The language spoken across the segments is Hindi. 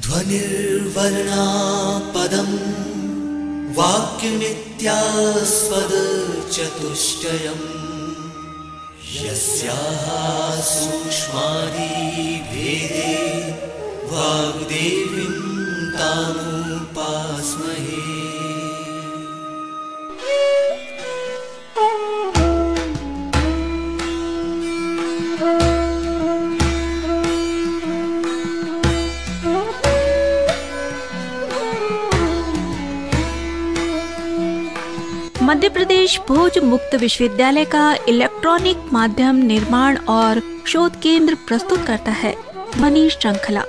ध्वनिर्वर्णापदम् वाक्यमित्यास्पद चतुष्टयम् यस्याः सूक्ष्मादि भेदे वाग्देवीम् तानुपास्महे मध्य प्रदेश भोज मुक्त विश्वविद्यालय का इलेक्ट्रॉनिक माध्यम निर्माण और शोध केंद्र प्रस्तुत करता है मनीष श्रृंखला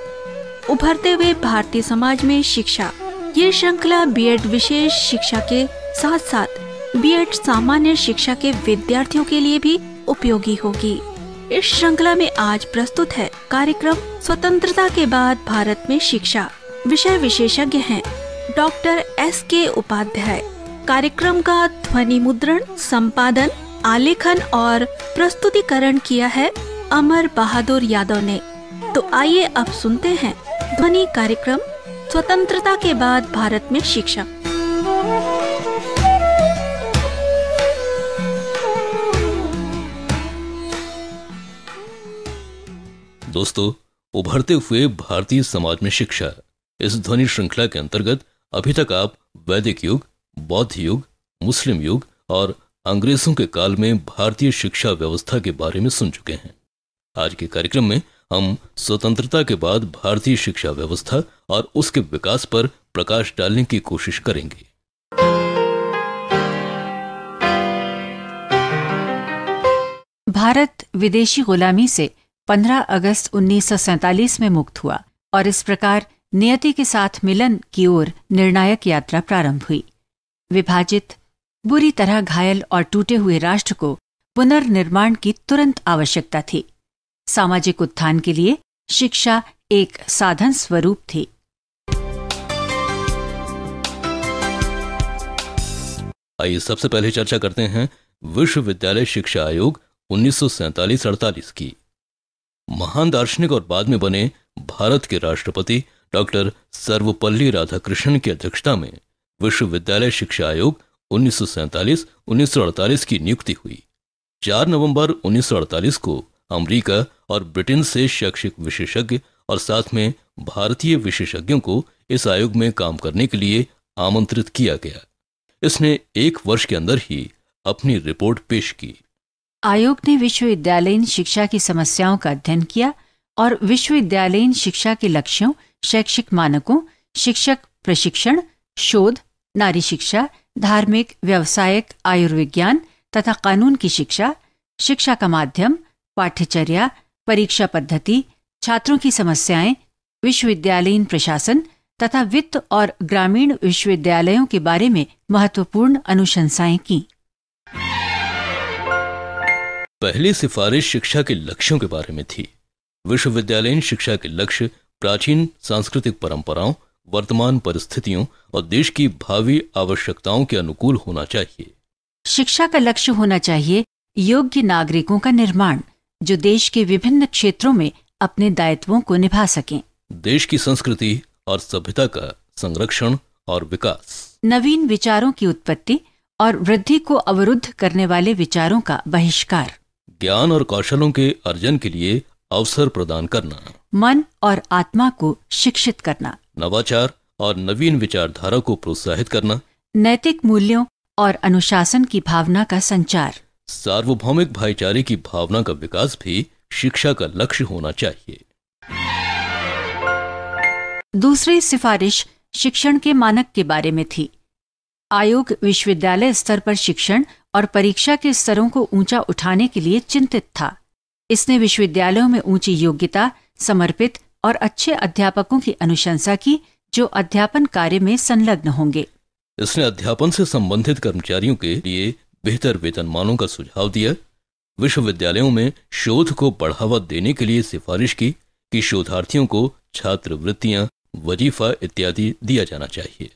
उभरते हुए भारतीय समाज में शिक्षा ये श्रृंखला बीएड विशेष शिक्षा के साथ साथ बीएड सामान्य शिक्षा के विद्यार्थियों के लिए भी उपयोगी होगी इस श्रृंखला में आज प्रस्तुत है कार्यक्रम स्वतंत्रता के बाद भारत में शिक्षा विषय विशेषज्ञ हैं डॉक्टर एस के उपाध्याय कार्यक्रम का ध्वनि मुद्रण संपादन आलेखन और प्रस्तुतिकरण किया है अमर बहादुर यादव ने तो आइए अब सुनते हैं ध्वनि कार्यक्रम स्वतंत्रता के बाद भारत में शिक्षा दोस्तों उभरते हुए भारतीय समाज में शिक्षा इस ध्वनि श्रृंखला के अंतर्गत अभी तक आप वैदिक युग बौद्ध युग मुस्लिम युग और अंग्रेजों के काल में भारतीय शिक्षा व्यवस्था के बारे में सुन चुके हैं आज के कार्यक्रम में हम स्वतंत्रता के बाद भारतीय शिक्षा व्यवस्था और उसके विकास पर प्रकाश डालने की कोशिश करेंगे भारत विदेशी गुलामी से 15 अगस्त उन्नीस में मुक्त हुआ और इस प्रकार नियति के साथ मिलन की ओर निर्णायक यात्रा प्रारंभ हुई विभाजित बुरी तरह घायल और टूटे हुए राष्ट्र को पुनर्निर्माण की तुरंत आवश्यकता थी सामाजिक उत्थान के लिए शिक्षा एक साधन स्वरूप थी आइए सबसे पहले चर्चा करते हैं विश्वविद्यालय शिक्षा आयोग उन्नीस सौ की महान दार्शनिक और बाद में बने भारत के राष्ट्रपति डॉक्टर सर्वपल्ली राधाकृष्णन की अध्यक्षता में विश्वविद्यालय शिक्षा आयोग उन्नीस सौ अड़तालीस की नियुक्ति हुई 4 नवंबर 1948 को अमेरिका और ब्रिटेन से शैक्षिक विशेषज्ञ और साथ में भारतीय विशेषज्ञों को इस आयोग में काम करने के लिए आमंत्रित किया गया इसने एक वर्ष के अंदर ही अपनी रिपोर्ट पेश की आयोग ने विश्वविद्यालयीन शिक्षा की समस्याओं का अध्ययन किया और विश्वविद्यालयीन शिक्षा के लक्ष्यों शैक्षिक मानकों शिक्षक प्रशिक्षण शोध नारी शिक्षा धार्मिक व्यवसायिक आयुर्विज्ञान तथा कानून की शिक्षा शिक्षा का माध्यम पाठ्यचर्या परीक्षा पद्धति छात्रों की समस्याएं विश्वविद्यालयीन प्रशासन तथा वित्त और ग्रामीण विश्वविद्यालयों के बारे में महत्वपूर्ण अनुशंसाएं की पहली सिफारिश शिक्षा के लक्ष्यों के बारे में थी विश्वविद्यालयीन शिक्षा के लक्ष्य प्राचीन सांस्कृतिक परंपराओं वर्तमान परिस्थितियों और देश की भावी आवश्यकताओं के अनुकूल होना चाहिए शिक्षा का लक्ष्य होना चाहिए योग्य नागरिकों का निर्माण जो देश के विभिन्न क्षेत्रों में अपने दायित्वों को निभा सकें देश की संस्कृति और सभ्यता का संरक्षण और विकास नवीन विचारों की उत्पत्ति और वृद्धि को अवरुद्ध करने वाले विचारों का बहिष्कार ज्ञान और कौशलों के अर्जन के लिए अवसर प्रदान करना मन और आत्मा को शिक्षित करना नवाचार और नवीन विचारधारा को प्रोत्साहित करना नैतिक मूल्यों और अनुशासन की भावना का संचार सार्वभौमिक भाईचारे की भावना का विकास भी शिक्षा का लक्ष्य होना चाहिए दूसरी सिफारिश शिक्षण के मानक के बारे में थी आयोग विश्वविद्यालय स्तर पर शिक्षण और परीक्षा के स्तरों को ऊंचा उठाने के लिए चिंतित था इसने विश्वविद्यालयों में ऊंची योग्यता समर्पित और अच्छे अध्यापकों की अनुशंसा की जो अध्यापन कार्य में संलग्न होंगे इसने अध्यापन से संबंधित कर्मचारियों के लिए बेहतर वेतनमानों का सुझाव दिया विश्वविद्यालयों में शोध को बढ़ावा देने के लिए सिफारिश की कि शोधार्थियों को छात्रवृत्तियां वजीफा इत्यादि दिया जाना चाहिए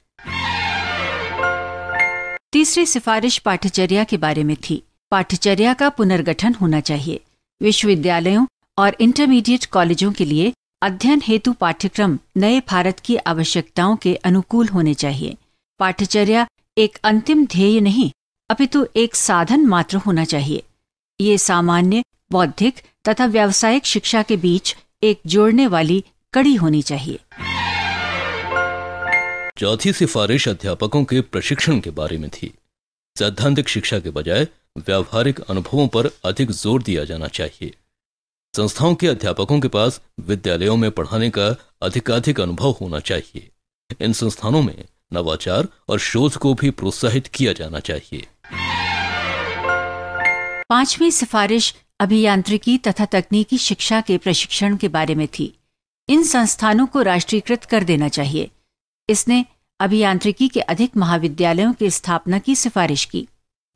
तीसरी सिफारिश पाठ्यचर्या के बारे में थी पाठ्यचर्या का पुनर्गठन होना चाहिए विश्वविद्यालयों और इंटरमीडिएट कॉलेजों के लिए अध्ययन हेतु पाठ्यक्रम नए भारत की आवश्यकताओं के अनुकूल होने चाहिए पाठ्यचर्या एक अंतिम ध्येय नहीं अपितु एक साधन मात्र होना चाहिए ये सामान्य बौद्धिक तथा व्यावसायिक शिक्षा के बीच एक जोड़ने वाली कड़ी होनी चाहिए चौथी सिफारिश अध्यापकों के प्रशिक्षण के बारे में थी सैद्धांतिक शिक्षा के बजाय व्यावहारिक अनुभवों पर अधिक जोर दिया जाना चाहिए संस्थाओं के अध्यापकों के पास विद्यालयों में पढ़ाने का अधिकाधिक अनुभव होना चाहिए इन संस्थानों में नवाचार और शोध को भी प्रोत्साहित किया जाना चाहिए पांचवी सिफारिश अभियांत्रिकी तथा तकनीकी शिक्षा के प्रशिक्षण के बारे में थी इन संस्थानों को राष्ट्रीयकृत कर देना चाहिए इसने अभियांत्रिकी के अधिक महाविद्यालयों की स्थापना की सिफारिश की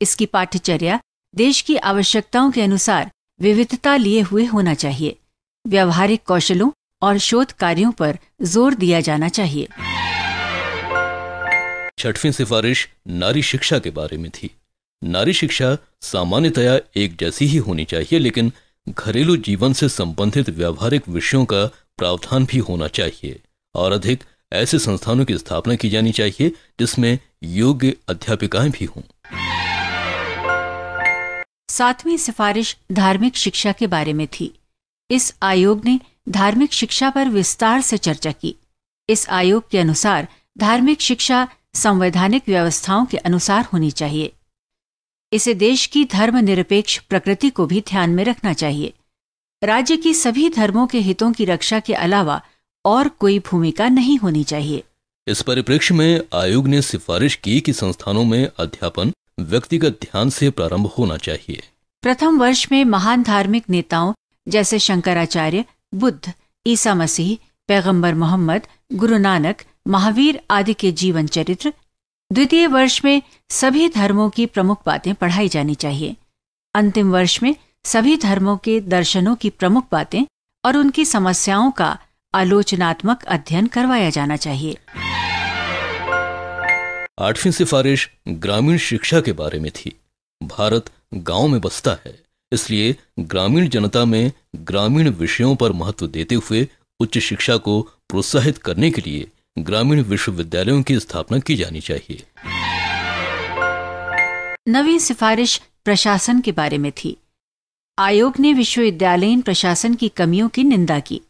इसकी पाठ्यचर्या देश की आवश्यकताओं के अनुसार विविधता लिए हुए होना चाहिए व्यावहारिक कौशलों और शोध कार्यों पर जोर दिया जाना चाहिए छठवीं सिफारिश नारी शिक्षा के बारे में थी नारी शिक्षा सामान्यतया एक जैसी ही होनी चाहिए लेकिन घरेलू जीवन से संबंधित व्यावहारिक विषयों का प्रावधान भी होना चाहिए और अधिक ऐसे संस्थानों की स्थापना की जानी चाहिए जिसमें योग्य अध्यापिकाएं भी हों सातवीं सिफारिश धार्मिक शिक्षा के बारे में थी इस आयोग ने धार्मिक शिक्षा पर विस्तार से चर्चा की इस आयोग के अनुसार धार्मिक शिक्षा संवैधानिक व्यवस्थाओं के अनुसार होनी चाहिए इसे देश की धर्मनिरपेक्ष प्रकृति को भी ध्यान में रखना चाहिए राज्य की सभी धर्मों के हितों की रक्षा के अलावा और कोई भूमिका नहीं होनी चाहिए इस परिप्रेक्ष्य में आयोग ने सिफारिश की कि संस्थानों में अध्यापन व्यक्तिगत ध्यान से प्रारंभ होना चाहिए प्रथम वर्ष में महान धार्मिक नेताओं जैसे शंकराचार्य बुद्ध ईसा मसीह पैगंबर मोहम्मद गुरु नानक महावीर आदि के जीवन चरित्र द्वितीय वर्ष में सभी धर्मों की प्रमुख बातें पढ़ाई जानी चाहिए अंतिम वर्ष में सभी धर्मों के दर्शनों की प्रमुख बातें और उनकी समस्याओं का आलोचनात्मक अध्ययन करवाया जाना चाहिए आठवीं सिफारिश ग्रामीण शिक्षा के बारे में थी भारत गांव में बसता है इसलिए ग्रामीण जनता में ग्रामीण विषयों पर महत्व देते हुए उच्च शिक्षा को प्रोत्साहित करने के लिए ग्रामीण विश्वविद्यालयों की स्थापना की जानी चाहिए नवी सिफारिश प्रशासन के बारे में थी आयोग ने विश्वविद्यालयीन प्रशासन की कमियों की निंदा की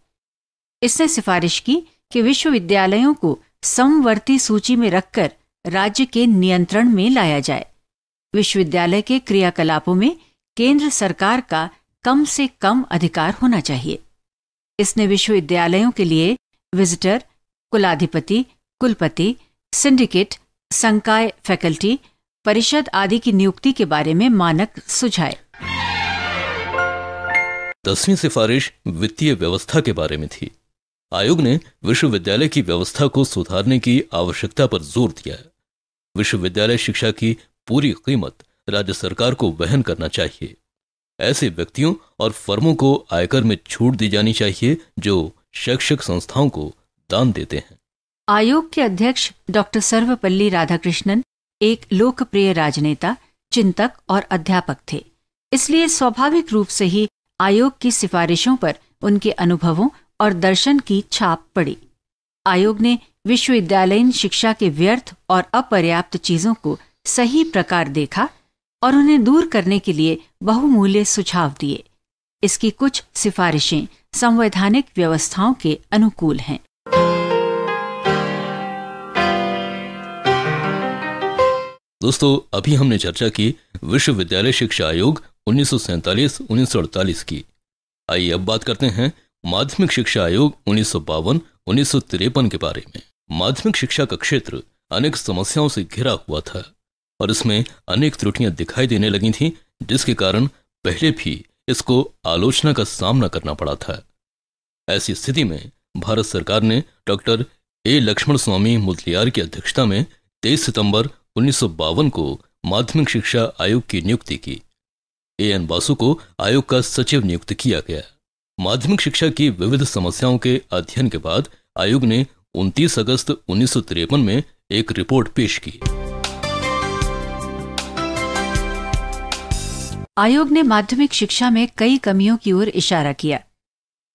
इसने सिफारिश की कि विश्वविद्यालयों को समवर्ती सूची में रखकर राज्य के नियंत्रण में लाया जाए विश्वविद्यालय के क्रियाकलापों में केंद्र सरकार का कम से कम अधिकार होना चाहिए इसने विश्वविद्यालयों के लिए विजिटर कुलाधिपति कुलपति सिंडिकेट संकाय फैकल्टी परिषद आदि की नियुक्ति के बारे में मानक सुझाए दसवीं सिफारिश वित्तीय व्यवस्था के बारे में थी आयोग ने विश्वविद्यालय की व्यवस्था को सुधारने की आवश्यकता पर जोर दिया है विश्वविद्यालय शिक्षा की पूरी कीमत राज्य सरकार को वहन करना चाहिए ऐसे व्यक्तियों और फर्मों को आयकर में छूट दी जानी चाहिए जो शैक्षिक संस्थाओं को दान देते हैं आयोग के अध्यक्ष डॉक्टर सर्वपल्ली राधाकृष्णन एक लोकप्रिय राजनेता चिंतक और अध्यापक थे इसलिए स्वाभाविक रूप से ही आयोग की सिफारिशों पर उनके अनुभवों और दर्शन की छाप पड़ी आयोग ने विश्वविद्यालयीन शिक्षा के व्यर्थ और अपर्याप्त चीजों को सही प्रकार देखा और उन्हें दूर करने के लिए बहुमूल्य सुझाव दिए इसकी कुछ सिफारिशें संवैधानिक व्यवस्थाओं के अनुकूल हैं दोस्तों अभी हमने चर्चा की विश्वविद्यालय शिक्षा आयोग उन्नीस सौ की आइए अब बात करते हैं माध्यमिक शिक्षा आयोग उन्नीस सौ बावन उन्नीस सौ तिरपन के बारे में माध्यमिक शिक्षा का क्षेत्र अनेक समस्याओं से घिरा हुआ था और इसमें अनेक त्रुटियां दिखाई देने लगी थीं जिसके कारण पहले भी इसको आलोचना का सामना करना पड़ा था ऐसी स्थिति में भारत सरकार ने डॉक्टर ए लक्ष्मण स्वामी मुदलियार की अध्यक्षता में 23 सितंबर उन्नीस को माध्यमिक शिक्षा आयोग की नियुक्ति की ए एन बासु को आयोग का सचिव नियुक्त किया गया माध्यमिक शिक्षा की विविध समस्याओं के अध्ययन के बाद आयोग ने 29 अगस्त उन्नीस में एक रिपोर्ट पेश की आयोग ने माध्यमिक शिक्षा में कई कमियों की ओर इशारा किया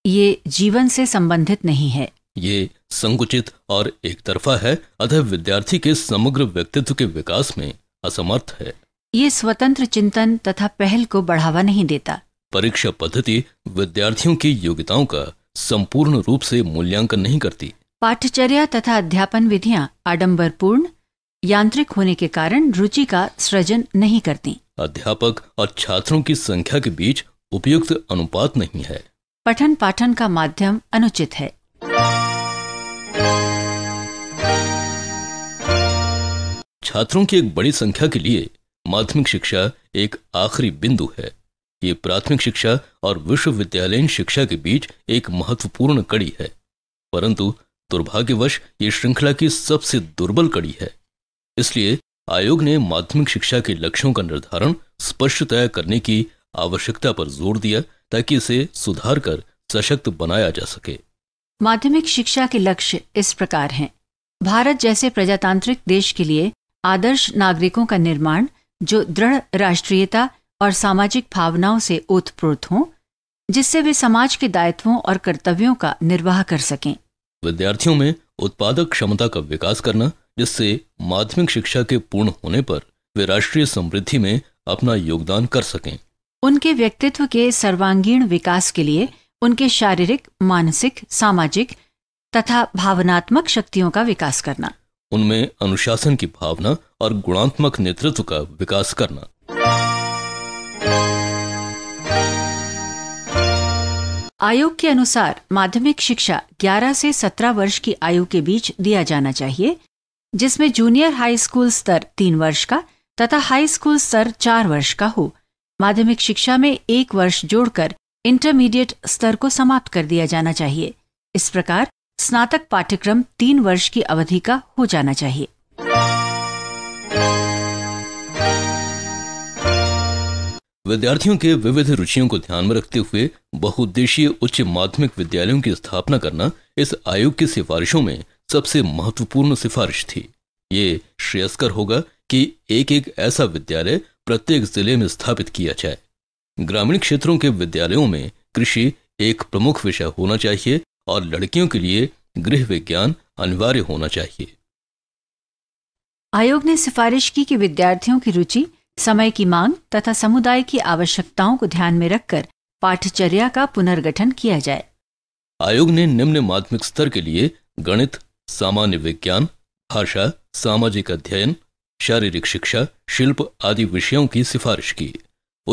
ये जीवन से संबंधित नहीं है ये संकुचित और एक तरफा है अतः विद्यार्थी के समग्र व्यक्तित्व के विकास में असमर्थ है ये स्वतंत्र चिंतन तथा पहल को बढ़ावा नहीं देता परीक्षा पद्धति विद्यार्थियों की योग्यताओं का संपूर्ण रूप से मूल्यांकन नहीं करती पाठचर्या तथा अध्यापन विधियां आडंबरपूर्ण यांत्रिक होने के कारण रुचि का सृजन नहीं करती अध्यापक और छात्रों की संख्या के बीच उपयुक्त अनुपात नहीं है पठन पाठन का माध्यम अनुचित है छात्रों की एक बड़ी संख्या के लिए माध्यमिक शिक्षा एक आखिरी बिंदु है ये प्राथमिक शिक्षा और विश्वविद्यालयीन शिक्षा के बीच एक महत्वपूर्ण कड़ी है परंतु दुर्भाग्यवश ये श्रृंखला की सबसे दुर्बल कड़ी है इसलिए आयोग ने माध्यमिक शिक्षा के लक्ष्यों का निर्धारण स्पष्टतया करने की आवश्यकता पर जोर दिया ताकि इसे सुधार कर सशक्त बनाया जा सके माध्यमिक शिक्षा के लक्ष्य इस प्रकार हैं भारत जैसे प्रजातांत्रिक देश के लिए आदर्श नागरिकों का निर्माण जो दृढ़ राष्ट्रीयता और सामाजिक भावनाओं से ओतप्रोत हों जिससे वे समाज के दायित्वों और कर्तव्यों का निर्वाह कर सकें विद्यार्थियों में उत्पादक क्षमता का विकास करना जिससे माध्यमिक शिक्षा के पूर्ण होने पर वे राष्ट्रीय समृद्धि में अपना योगदान कर सकें उनके व्यक्तित्व के सर्वांगीण विकास के लिए उनके शारीरिक मानसिक सामाजिक तथा भावनात्मक शक्तियों का विकास करना उनमें अनुशासन की भावना और गुणात्मक नेतृत्व का विकास करना आयोग के अनुसार माध्यमिक शिक्षा 11 से 17 वर्ष की आयु के बीच दिया जाना चाहिए जिसमें जूनियर हाई स्कूल स्तर तीन वर्ष का तथा हाई स्कूल स्तर चार वर्ष का हो माध्यमिक शिक्षा में एक वर्ष जोड़कर इंटरमीडिएट स्तर को समाप्त कर दिया जाना चाहिए इस प्रकार स्नातक पाठ्यक्रम तीन वर्ष की अवधि का हो जाना चाहिए विद्यार्थियों के विविध रुचियों को ध्यान में रखते हुए बहुउद्देशीय उच्च माध्यमिक विद्यालयों की स्थापना करना इस आयोग की सिफारिशों में सबसे महत्वपूर्ण सिफारिश थी ये श्रेयस्कर होगा कि एक एक ऐसा विद्यालय प्रत्येक जिले में स्थापित किया जाए ग्रामीण क्षेत्रों के विद्यालयों में कृषि एक प्रमुख विषय होना चाहिए और लड़कियों के लिए गृह विज्ञान अनिवार्य होना चाहिए आयोग ने सिफारिश की कि विद्यार्थियों की रुचि समय की मांग तथा समुदाय की आवश्यकताओं को ध्यान में रखकर पाठचर्या का पुनर्गठन किया जाए आयोग ने निम्न माध्यमिक स्तर के लिए गणित सामान्य विज्ञान भाषा सामाजिक अध्ययन शारीरिक शिक्षा शिल्प आदि विषयों की सिफारिश की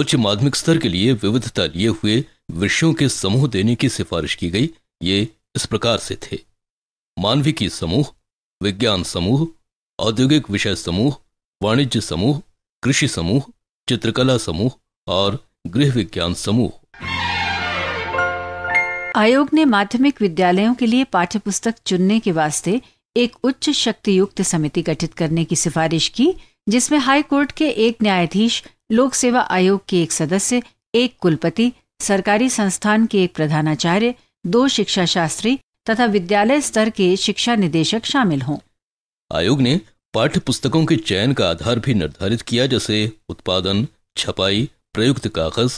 उच्च माध्यमिक स्तर के लिए विविधता लिए हुए विषयों के समूह देने की सिफारिश की गई ये इस प्रकार से थे मानविकी समूह विज्ञान समूह औद्योगिक विषय समूह वाणिज्य समूह कृषि समूह चित्रकला समूह और गृह विज्ञान समूह आयोग ने माध्यमिक विद्यालयों के लिए पाठ्यपुस्तक चुनने के वास्ते एक उच्च शक्ति युक्त समिति गठित करने की सिफारिश की जिसमें हाई कोर्ट के एक न्यायाधीश लोक सेवा आयोग के एक सदस्य एक कुलपति सरकारी संस्थान के एक प्रधानाचार्य दो शिक्षा शास्त्री तथा विद्यालय स्तर के शिक्षा निदेशक शामिल हों आयोग ने पाठ्य पुस्तकों के चयन का आधार भी निर्धारित किया जैसे उत्पादन छपाई प्रयुक्त कागज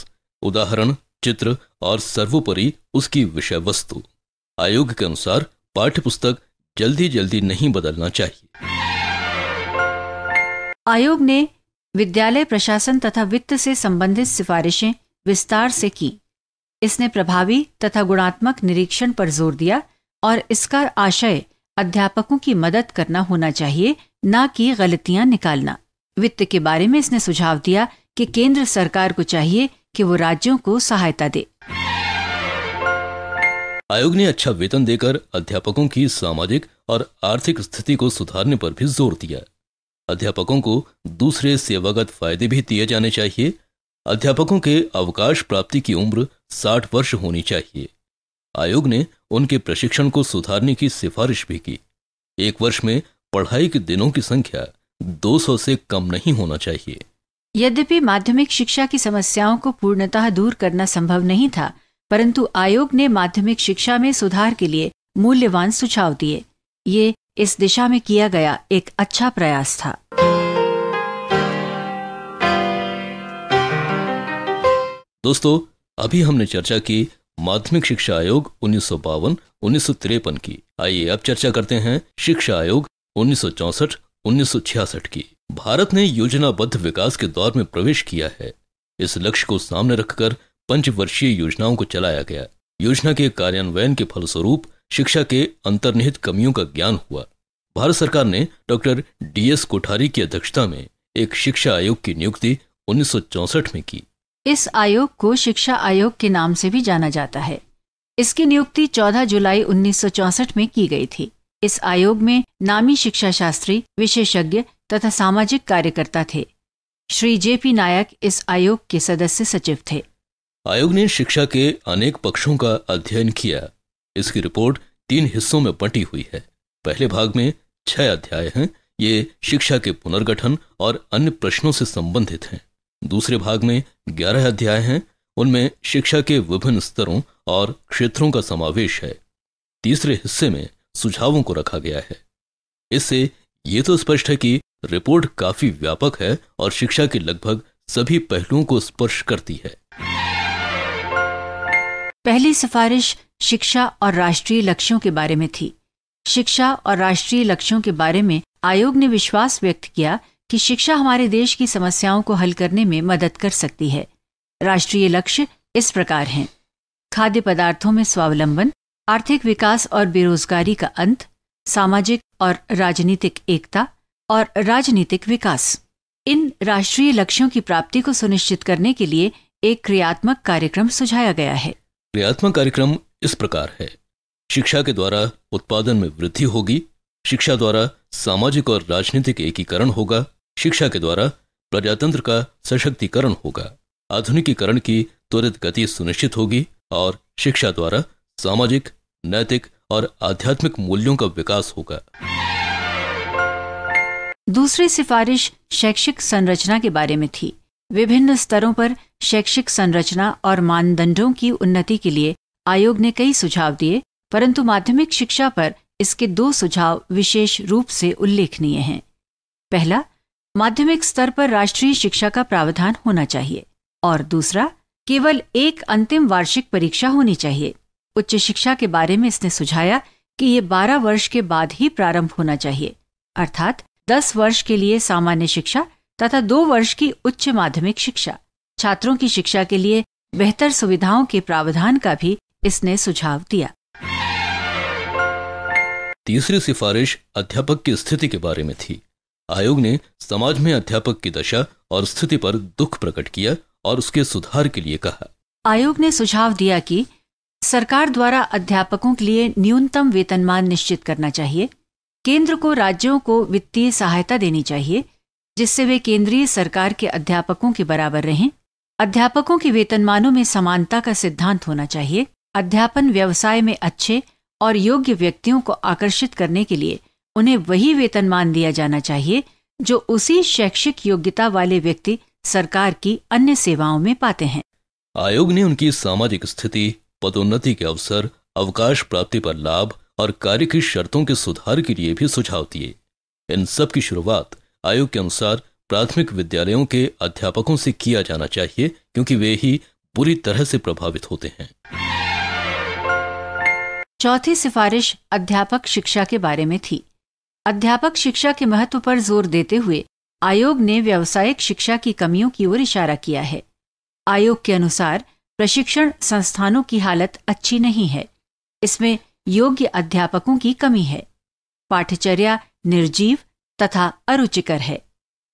उदाहरण चित्र और सर्वोपरि उसकी विषय वस्तु आयोग के अनुसार पाठ्य पुस्तक जल्दी जल्दी नहीं बदलना चाहिए आयोग ने विद्यालय प्रशासन तथा वित्त से संबंधित सिफारिशें विस्तार से की इसने प्रभावी तथा गुणात्मक निरीक्षण पर जोर दिया और इसका आशय अध्यापकों की मदद करना होना चाहिए ना कि गलतियां निकालना वित्त के बारे में इसने सुझाव दिया कि केंद्र सरकार को चाहिए कि वो राज्यों को सहायता दे आयोग ने अच्छा वेतन देकर अध्यापकों की सामाजिक और आर्थिक स्थिति को सुधारने पर भी जोर दिया अध्यापकों को दूसरे सेवागत फायदे भी दिए जाने चाहिए अध्यापकों के अवकाश प्राप्ति की उम्र 60 वर्ष होनी चाहिए आयोग ने उनके प्रशिक्षण को सुधारने की सिफारिश भी की एक वर्ष में पढ़ाई के दिनों की संख्या 200 से कम नहीं होना चाहिए यद्यपि माध्यमिक शिक्षा की समस्याओं को पूर्णतः दूर करना संभव नहीं था परंतु आयोग ने माध्यमिक शिक्षा में सुधार के लिए मूल्यवान सुझाव दिए ये इस दिशा में किया गया एक अच्छा प्रयास था दोस्तों अभी हमने चर्चा की माध्यमिक शिक्षा आयोग उन्नीस सौ बावन उन्नीस की आइए अब चर्चा करते हैं शिक्षा आयोग उन्नीस सौ 1966 की भारत ने योजनाबद्ध विकास के दौर में प्रवेश किया है इस लक्ष्य को सामने रखकर पंचवर्षीय योजनाओं को चलाया गया योजना के कार्यान्वयन के फलस्वरूप शिक्षा के अंतर्निहित कमियों का ज्ञान हुआ भारत सरकार ने डॉक्टर डीएस कोठारी की अध्यक्षता में एक शिक्षा आयोग की नियुक्ति उन्नीस में की इस आयोग को शिक्षा आयोग के नाम से भी जाना जाता है इसकी नियुक्ति 14 जुलाई 1964 में की गई थी इस आयोग में नामी शिक्षा शास्त्री विशेषज्ञ तथा सामाजिक कार्यकर्ता थे श्री जे पी नायक इस आयोग के सदस्य सचिव थे आयोग ने शिक्षा के अनेक पक्षों का अध्ययन किया इसकी रिपोर्ट तीन हिस्सों में बंटी हुई है पहले भाग में छह अध्याय हैं ये शिक्षा के पुनर्गठन और अन्य प्रश्नों से संबंधित हैं दूसरे भाग में ग्यारह अध्याय हैं उनमें शिक्षा के विभिन्न स्तरों और क्षेत्रों का समावेश है तीसरे हिस्से में सुझावों को रखा गया है इससे ये तो स्पष्ट है कि रिपोर्ट काफी व्यापक है और शिक्षा के लगभग सभी पहलुओं को स्पर्श करती है पहली सिफारिश शिक्षा और राष्ट्रीय लक्ष्यों के बारे में थी शिक्षा और राष्ट्रीय लक्ष्यों के बारे में आयोग ने विश्वास व्यक्त किया कि शिक्षा हमारे देश की समस्याओं को हल करने में मदद कर सकती है राष्ट्रीय लक्ष्य इस प्रकार हैं खाद्य पदार्थों में स्वावलंबन आर्थिक विकास और बेरोजगारी का अंत सामाजिक और राजनीतिक एकता और राजनीतिक विकास इन राष्ट्रीय लक्ष्यों की प्राप्ति को सुनिश्चित करने के लिए एक क्रियात्मक कार्यक्रम सुझाया गया है क्रियात्मक कार्यक्रम इस प्रकार है शिक्षा के द्वारा उत्पादन में वृद्धि होगी शिक्षा द्वारा सामाजिक और राजनीतिक एकीकरण होगा शिक्षा के द्वारा प्रजातंत्र का सशक्तिकरण होगा आधुनिकीकरण की त्वरित गति सुनिश्चित होगी और शिक्षा द्वारा सामाजिक नैतिक और आध्यात्मिक मूल्यों का विकास होगा दूसरी सिफारिश शैक्षिक संरचना के बारे में थी विभिन्न स्तरों पर शैक्षिक संरचना और मानदंडों की उन्नति के लिए आयोग ने कई सुझाव दिए परंतु माध्यमिक शिक्षा पर इसके दो सुझाव विशेष रूप से उल्लेखनीय हैं पहला माध्यमिक स्तर पर राष्ट्रीय शिक्षा का प्रावधान होना चाहिए और दूसरा केवल एक अंतिम वार्षिक परीक्षा होनी चाहिए उच्च शिक्षा के बारे में इसने सुझाया कि ये 12 वर्ष के बाद ही प्रारंभ होना चाहिए अर्थात 10 वर्ष के लिए सामान्य शिक्षा तथा दो वर्ष की उच्च माध्यमिक शिक्षा छात्रों की शिक्षा के लिए बेहतर सुविधाओं के प्रावधान का भी इसने सुझाव दिया तीसरी सिफारिश अध्यापक की स्थिति के बारे में थी आयोग ने समाज में अध्यापक की दशा और स्थिति पर दुख प्रकट किया और उसके सुधार के लिए कहा आयोग ने सुझाव दिया कि सरकार द्वारा अध्यापकों के लिए न्यूनतम वेतनमान निश्चित करना चाहिए केंद्र को राज्यों को वित्तीय सहायता देनी चाहिए जिससे वे केंद्रीय सरकार के अध्यापकों के बराबर रहें अध्यापकों के वेतनमानों में समानता का सिद्धांत होना चाहिए अध्यापन व्यवसाय में अच्छे और योग्य व्यक्तियों को आकर्षित करने के लिए उन्हें वही वेतनमान दिया जाना चाहिए जो उसी शैक्षिक योग्यता वाले व्यक्ति सरकार की अन्य सेवाओं में पाते हैं आयोग ने उनकी सामाजिक स्थिति पदोन्नति के अवसर अवकाश प्राप्ति पर लाभ और कार्य की शर्तों के सुधार के लिए भी सुझाव दिए इन सब की शुरुआत आयोग के अनुसार प्राथमिक विद्यालयों के अध्यापकों से किया जाना चाहिए क्योंकि वे ही पूरी तरह से प्रभावित होते हैं चौथी सिफारिश अध्यापक शिक्षा के बारे में थी अध्यापक शिक्षा के महत्व पर जोर देते हुए आयोग ने व्यावसायिक शिक्षा की कमियों की ओर इशारा किया है आयोग के अनुसार प्रशिक्षण संस्थानों की हालत अच्छी नहीं है इसमें योग्य अध्यापकों की कमी है पाठ्यचर्या निर्जीव तथा अरुचिकर है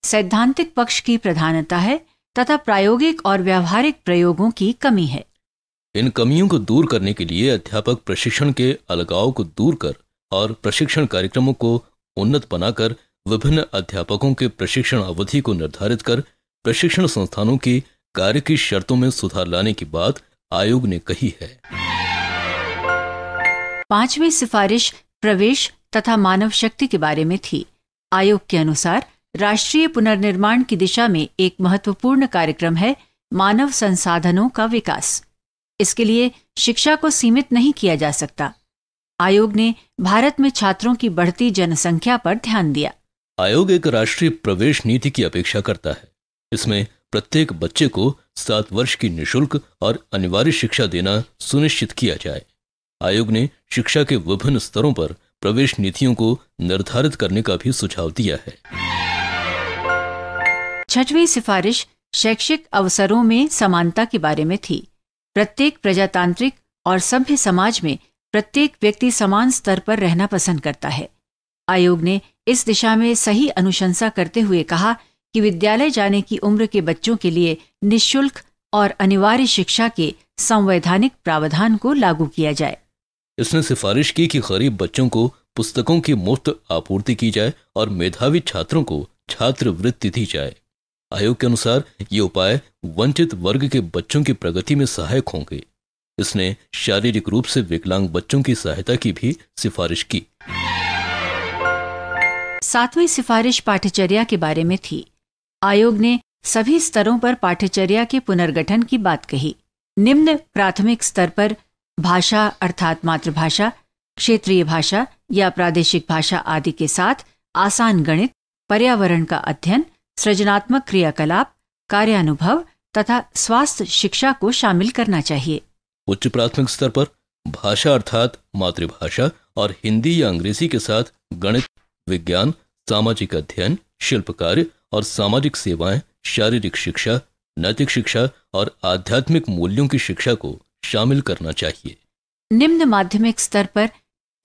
सैद्धांतिक पक्ष की प्रधानता है तथा प्रायोगिक और व्यावहारिक प्रयोगों की कमी है इन कमियों को दूर करने के लिए अध्यापक प्रशिक्षण के अलगाव को दूर कर और प्रशिक्षण कार्यक्रमों को उन्नत बनाकर विभिन्न अध्यापकों के प्रशिक्षण अवधि को निर्धारित कर प्रशिक्षण संस्थानों की कार्य की शर्तों में सुधार लाने की बात आयोग ने कही है पांचवी सिफारिश प्रवेश तथा मानव शक्ति के बारे में थी आयोग के अनुसार राष्ट्रीय पुनर्निर्माण की दिशा में एक महत्वपूर्ण कार्यक्रम है मानव संसाधनों का विकास इसके लिए शिक्षा को सीमित नहीं किया जा सकता आयोग ने भारत में छात्रों की बढ़ती जनसंख्या पर ध्यान दिया आयोग एक राष्ट्रीय प्रवेश नीति की अपेक्षा करता है इसमें प्रत्येक बच्चे को सात वर्ष की निशुल्क और अनिवार्य शिक्षा देना सुनिश्चित किया जाए आयोग ने शिक्षा के विभिन्न स्तरों पर प्रवेश नीतियों को निर्धारित करने का भी सुझाव दिया है छठवीं सिफारिश शैक्षिक अवसरों में समानता के बारे में थी प्रत्येक प्रजातांत्रिक और सभ्य समाज में प्रत्येक व्यक्ति समान स्तर पर रहना पसंद करता है आयोग ने इस दिशा में सही अनुशंसा करते हुए कहा कि विद्यालय जाने की उम्र के बच्चों के लिए निशुल्क और अनिवार्य शिक्षा के संवैधानिक प्रावधान को लागू किया जाए इसने सिफारिश की कि गरीब बच्चों को पुस्तकों की मुफ्त आपूर्ति की जाए और मेधावी छात्रों को छात्रवृत्ति दी जाए आयोग के अनुसार ये उपाय वंचित वर्ग के बच्चों की प्रगति में सहायक होंगे इसने शारीरिक रूप से विकलांग बच्चों की सहायता की भी सिफारिश की सातवीं सिफारिश पाठचर्या के बारे में थी आयोग ने सभी स्तरों पर पाठ्यचर्या के पुनर्गठन की बात कही निम्न प्राथमिक स्तर पर भाषा अर्थात मातृभाषा क्षेत्रीय भाषा या प्रादेशिक भाषा आदि के साथ आसान गणित पर्यावरण का अध्ययन सृजनात्मक क्रियाकलाप कार्यानुभव तथा स्वास्थ्य शिक्षा को शामिल करना चाहिए उच्च प्राथमिक स्तर पर भाषा अर्थात मातृभाषा और हिंदी या अंग्रेजी के साथ गणित विज्ञान सामाजिक अध्ययन शिल्प कार्य और सामाजिक सेवाएं शारीरिक शिक्षा नैतिक शिक्षा और आध्यात्मिक मूल्यों की शिक्षा को शामिल करना चाहिए निम्न माध्यमिक स्तर पर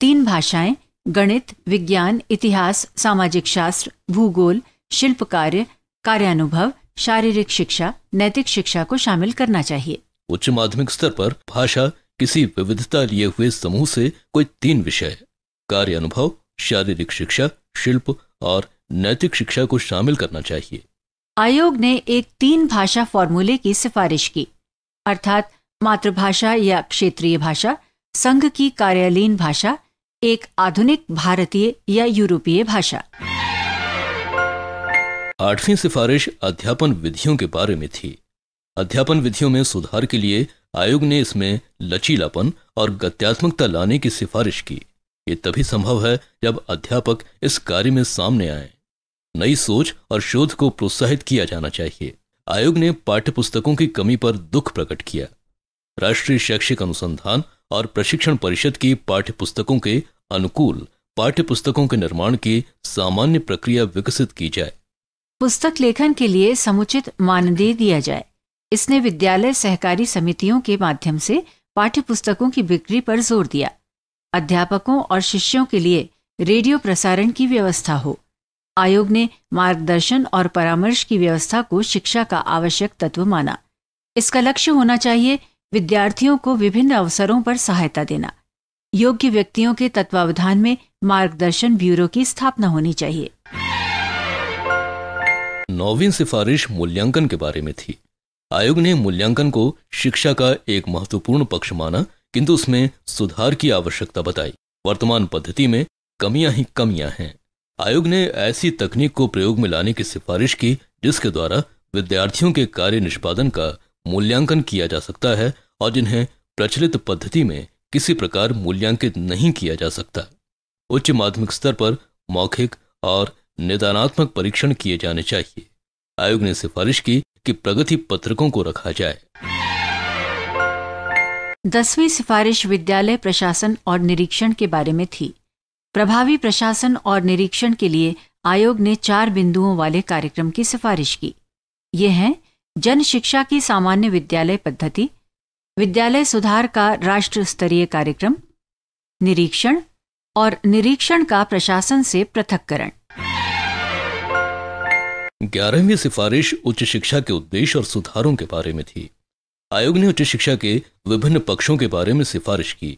तीन भाषाएं गणित विज्ञान इतिहास सामाजिक शास्त्र भूगोल शिल्प कार्य कार्यानुभव शारीरिक शिक्षा नैतिक शिक्षा को शामिल करना चाहिए उच्च माध्यमिक स्तर पर भाषा किसी विविधता लिए हुए समूह से कोई तीन विषय कार्य अनुभव शारीरिक शिक्षा शिल्प और नैतिक शिक्षा को शामिल करना चाहिए आयोग ने एक तीन भाषा फॉर्मूले की सिफारिश की अर्थात मातृभाषा या क्षेत्रीय भाषा संघ की कार्यालयीन भाषा एक आधुनिक भारतीय या यूरोपीय भाषा आठवीं सिफारिश अध्यापन विधियों के बारे में थी अध्यापन विधियों में सुधार के लिए आयोग ने इसमें लचीलापन और गत्यात्मकता लाने की सिफारिश की ये तभी संभव है जब अध्यापक इस कार्य में सामने आए नई सोच और शोध को प्रोत्साहित किया जाना चाहिए आयोग ने पाठ्य पुस्तकों की कमी पर दुख प्रकट किया राष्ट्रीय शैक्षिक अनुसंधान और प्रशिक्षण परिषद की पाठ्य पुस्तकों के अनुकूल पाठ्य पुस्तकों के निर्माण की सामान्य प्रक्रिया विकसित की जाए पुस्तक लेखन के लिए समुचित मानदेय दिया जाए इसने विद्यालय सहकारी समितियों के माध्यम से पाठ्य पुस्तकों की बिक्री पर जोर दिया अध्यापकों और शिष्यों के लिए रेडियो प्रसारण की व्यवस्था हो आयोग ने मार्गदर्शन और परामर्श की व्यवस्था को शिक्षा का आवश्यक तत्व माना इसका लक्ष्य होना चाहिए विद्यार्थियों को विभिन्न अवसरों पर सहायता देना योग्य व्यक्तियों के तत्वावधान में मार्गदर्शन ब्यूरो की स्थापना होनी चाहिए नौवीं सिफारिश मूल्यांकन के बारे में थी आयोग ने मूल्यांकन को शिक्षा का एक महत्वपूर्ण पक्ष माना किंतु उसमें सुधार की आवश्यकता बताई वर्तमान पद्धति में कमियां ही कमियां हैं आयोग ने ऐसी तकनीक को प्रयोग में लाने की सिफारिश की जिसके द्वारा विद्यार्थियों के कार्य निष्पादन का मूल्यांकन किया जा सकता है और जिन्हें प्रचलित पद्धति में किसी प्रकार मूल्यांकित नहीं किया जा सकता उच्च माध्यमिक स्तर पर मौखिक और निदानात्मक परीक्षण किए जाने चाहिए आयोग ने सिफारिश की कि प्रगति पत्रकों को रखा जाए दसवीं सिफारिश विद्यालय प्रशासन और निरीक्षण के बारे में थी प्रभावी प्रशासन और निरीक्षण के लिए आयोग ने चार बिंदुओं वाले कार्यक्रम की सिफारिश की ये हैं जन शिक्षा की सामान्य विद्यालय पद्धति विद्यालय सुधार का राष्ट्र स्तरीय कार्यक्रम निरीक्षण और निरीक्षण का प्रशासन से पृथककरण ग्यारहवीं सिफारिश उच्च शिक्षा के उद्देश्य और सुधारों के बारे में थी आयोग ने उच्च शिक्षा के विभिन्न पक्षों के बारे में सिफारिश की